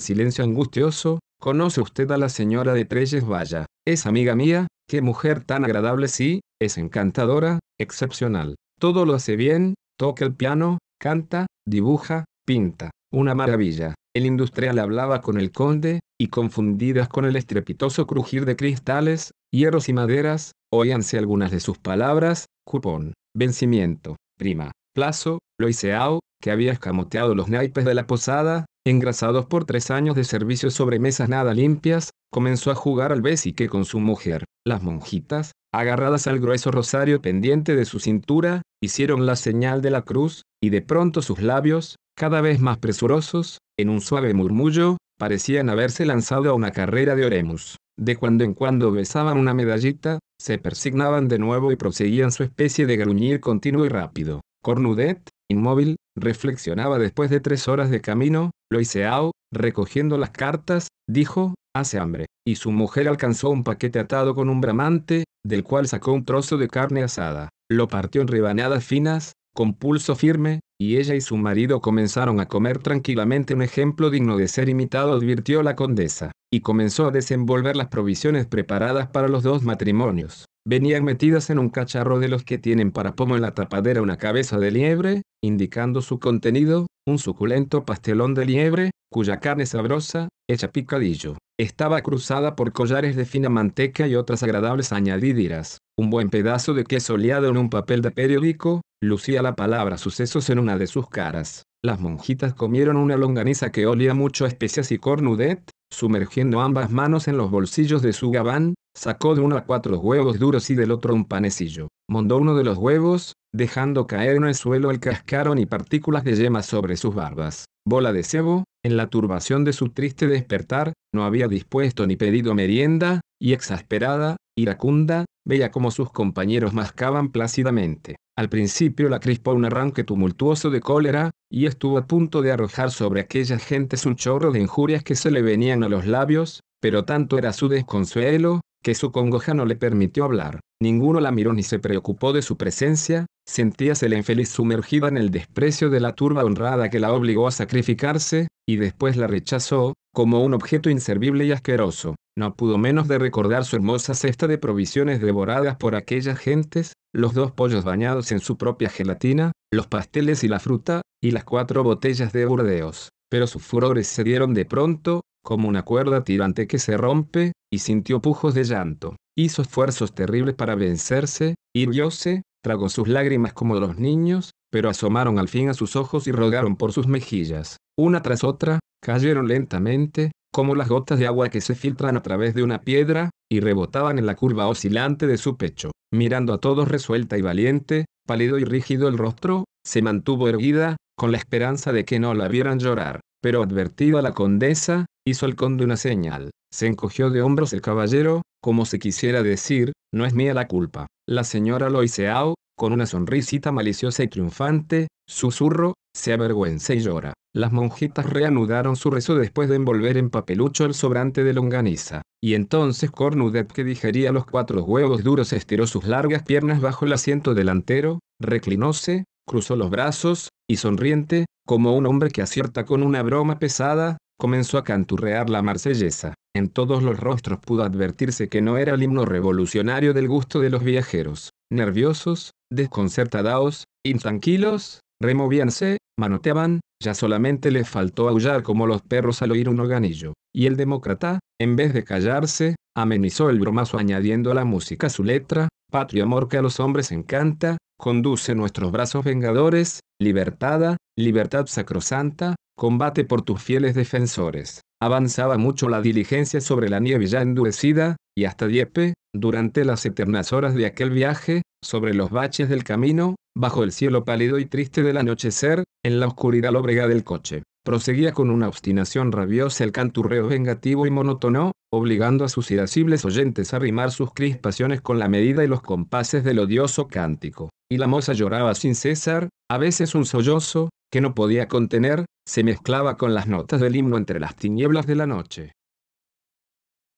silencio angustioso. ¿Conoce usted a la señora de Treyes vaya, Es amiga mía, qué mujer tan agradable sí, es encantadora, excepcional. Todo lo hace bien, toca el piano, canta, dibuja, pinta. Una maravilla. El industrial hablaba con el conde, y confundidas con el estrepitoso crujir de cristales, hierros y maderas, oíanse algunas de sus palabras, cupón, vencimiento, prima, plazo, loiseao, que había escamoteado los naipes de la posada, engrasados por tres años de servicio sobre mesas nada limpias, comenzó a jugar al bésique con su mujer. Las monjitas, agarradas al grueso rosario pendiente de su cintura, hicieron la señal de la cruz, y de pronto sus labios, cada vez más presurosos, en un suave murmullo, parecían haberse lanzado a una carrera de Oremus. De cuando en cuando besaban una medallita, se persignaban de nuevo y proseguían su especie de gruñir continuo y rápido. Cornudet, inmóvil, reflexionaba después de tres horas de camino, Loiseau, recogiendo las cartas, dijo, hace hambre, y su mujer alcanzó un paquete atado con un bramante, del cual sacó un trozo de carne asada. Lo partió en rebanadas finas, con pulso firme, y ella y su marido comenzaron a comer tranquilamente un ejemplo digno de ser imitado, advirtió la condesa, y comenzó a desenvolver las provisiones preparadas para los dos matrimonios. Venían metidas en un cacharro de los que tienen para pomo en la tapadera una cabeza de liebre, indicando su contenido, un suculento pastelón de liebre, cuya carne sabrosa, hecha picadillo, estaba cruzada por collares de fina manteca y otras agradables añadiduras un buen pedazo de queso oleado en un papel de periódico, lucía la palabra sucesos en una de sus caras. Las monjitas comieron una longaniza que olía mucho a especias y cornudet, sumergiendo ambas manos en los bolsillos de su gabán, sacó de uno a cuatro huevos duros y del otro un panecillo. Mondó uno de los huevos, dejando caer en el suelo el cascarón y partículas de yema sobre sus barbas. Bola de cebo, en la turbación de su triste despertar, no había dispuesto ni pedido merienda, y exasperada, iracunda, veía como sus compañeros mascaban plácidamente. Al principio la crispó un arranque tumultuoso de cólera, y estuvo a punto de arrojar sobre aquellas gentes un chorro de injurias que se le venían a los labios, pero tanto era su desconsuelo, que su congoja no le permitió hablar. Ninguno la miró ni se preocupó de su presencia, sentíase la infeliz sumergida en el desprecio de la turba honrada que la obligó a sacrificarse, y después la rechazó, como un objeto inservible y asqueroso. No pudo menos de recordar su hermosa cesta de provisiones devoradas por aquellas gentes, los dos pollos bañados en su propia gelatina, los pasteles y la fruta, y las cuatro botellas de Burdeos. Pero sus furores se dieron de pronto, como una cuerda tirante que se rompe, y sintió pujos de llanto. Hizo esfuerzos terribles para vencerse, hirióse, tragó sus lágrimas como los niños, pero asomaron al fin a sus ojos y rogaron por sus mejillas. Una tras otra, cayeron lentamente, como las gotas de agua que se filtran a través de una piedra, y rebotaban en la curva oscilante de su pecho. Mirando a todos resuelta y valiente, pálido y rígido el rostro, se mantuvo erguida, con la esperanza de que no la vieran llorar. Pero a la condesa, hizo al conde una señal. Se encogió de hombros el caballero, como se quisiera decir, no es mía la culpa. La señora Loiseau, con una sonrisita maliciosa y triunfante, susurro, se avergüenza y llora. Las monjitas reanudaron su rezo después de envolver en papelucho el sobrante de longaniza, y entonces Cornudet que digería los cuatro huevos duros estiró sus largas piernas bajo el asiento delantero, reclinóse, cruzó los brazos, y sonriente, como un hombre que acierta con una broma pesada, comenzó a canturrear la marsellesa. En todos los rostros pudo advertirse que no era el himno revolucionario del gusto de los viajeros. Nerviosos, desconcertados, intranquilos, removíanse, manoteaban, ya solamente les faltó aullar como los perros al oír un organillo. Y el demócrata, en vez de callarse, amenizó el bromazo añadiendo a la música su letra, patrio amor que a los hombres encanta, conduce nuestros brazos vengadores, libertada, libertad sacrosanta, Combate por tus fieles defensores. Avanzaba mucho la diligencia sobre la nieve ya endurecida, y hasta Diepe durante las eternas horas de aquel viaje, sobre los baches del camino, bajo el cielo pálido y triste del anochecer, en la oscuridad lóbrega del coche. Proseguía con una obstinación rabiosa el canturreo vengativo y monótono, obligando a sus irascibles oyentes a rimar sus crispaciones con la medida y los compases del odioso cántico. Y la moza lloraba sin cesar, a veces un sollozo, que no podía contener, se mezclaba con las notas del himno entre las tinieblas de la noche.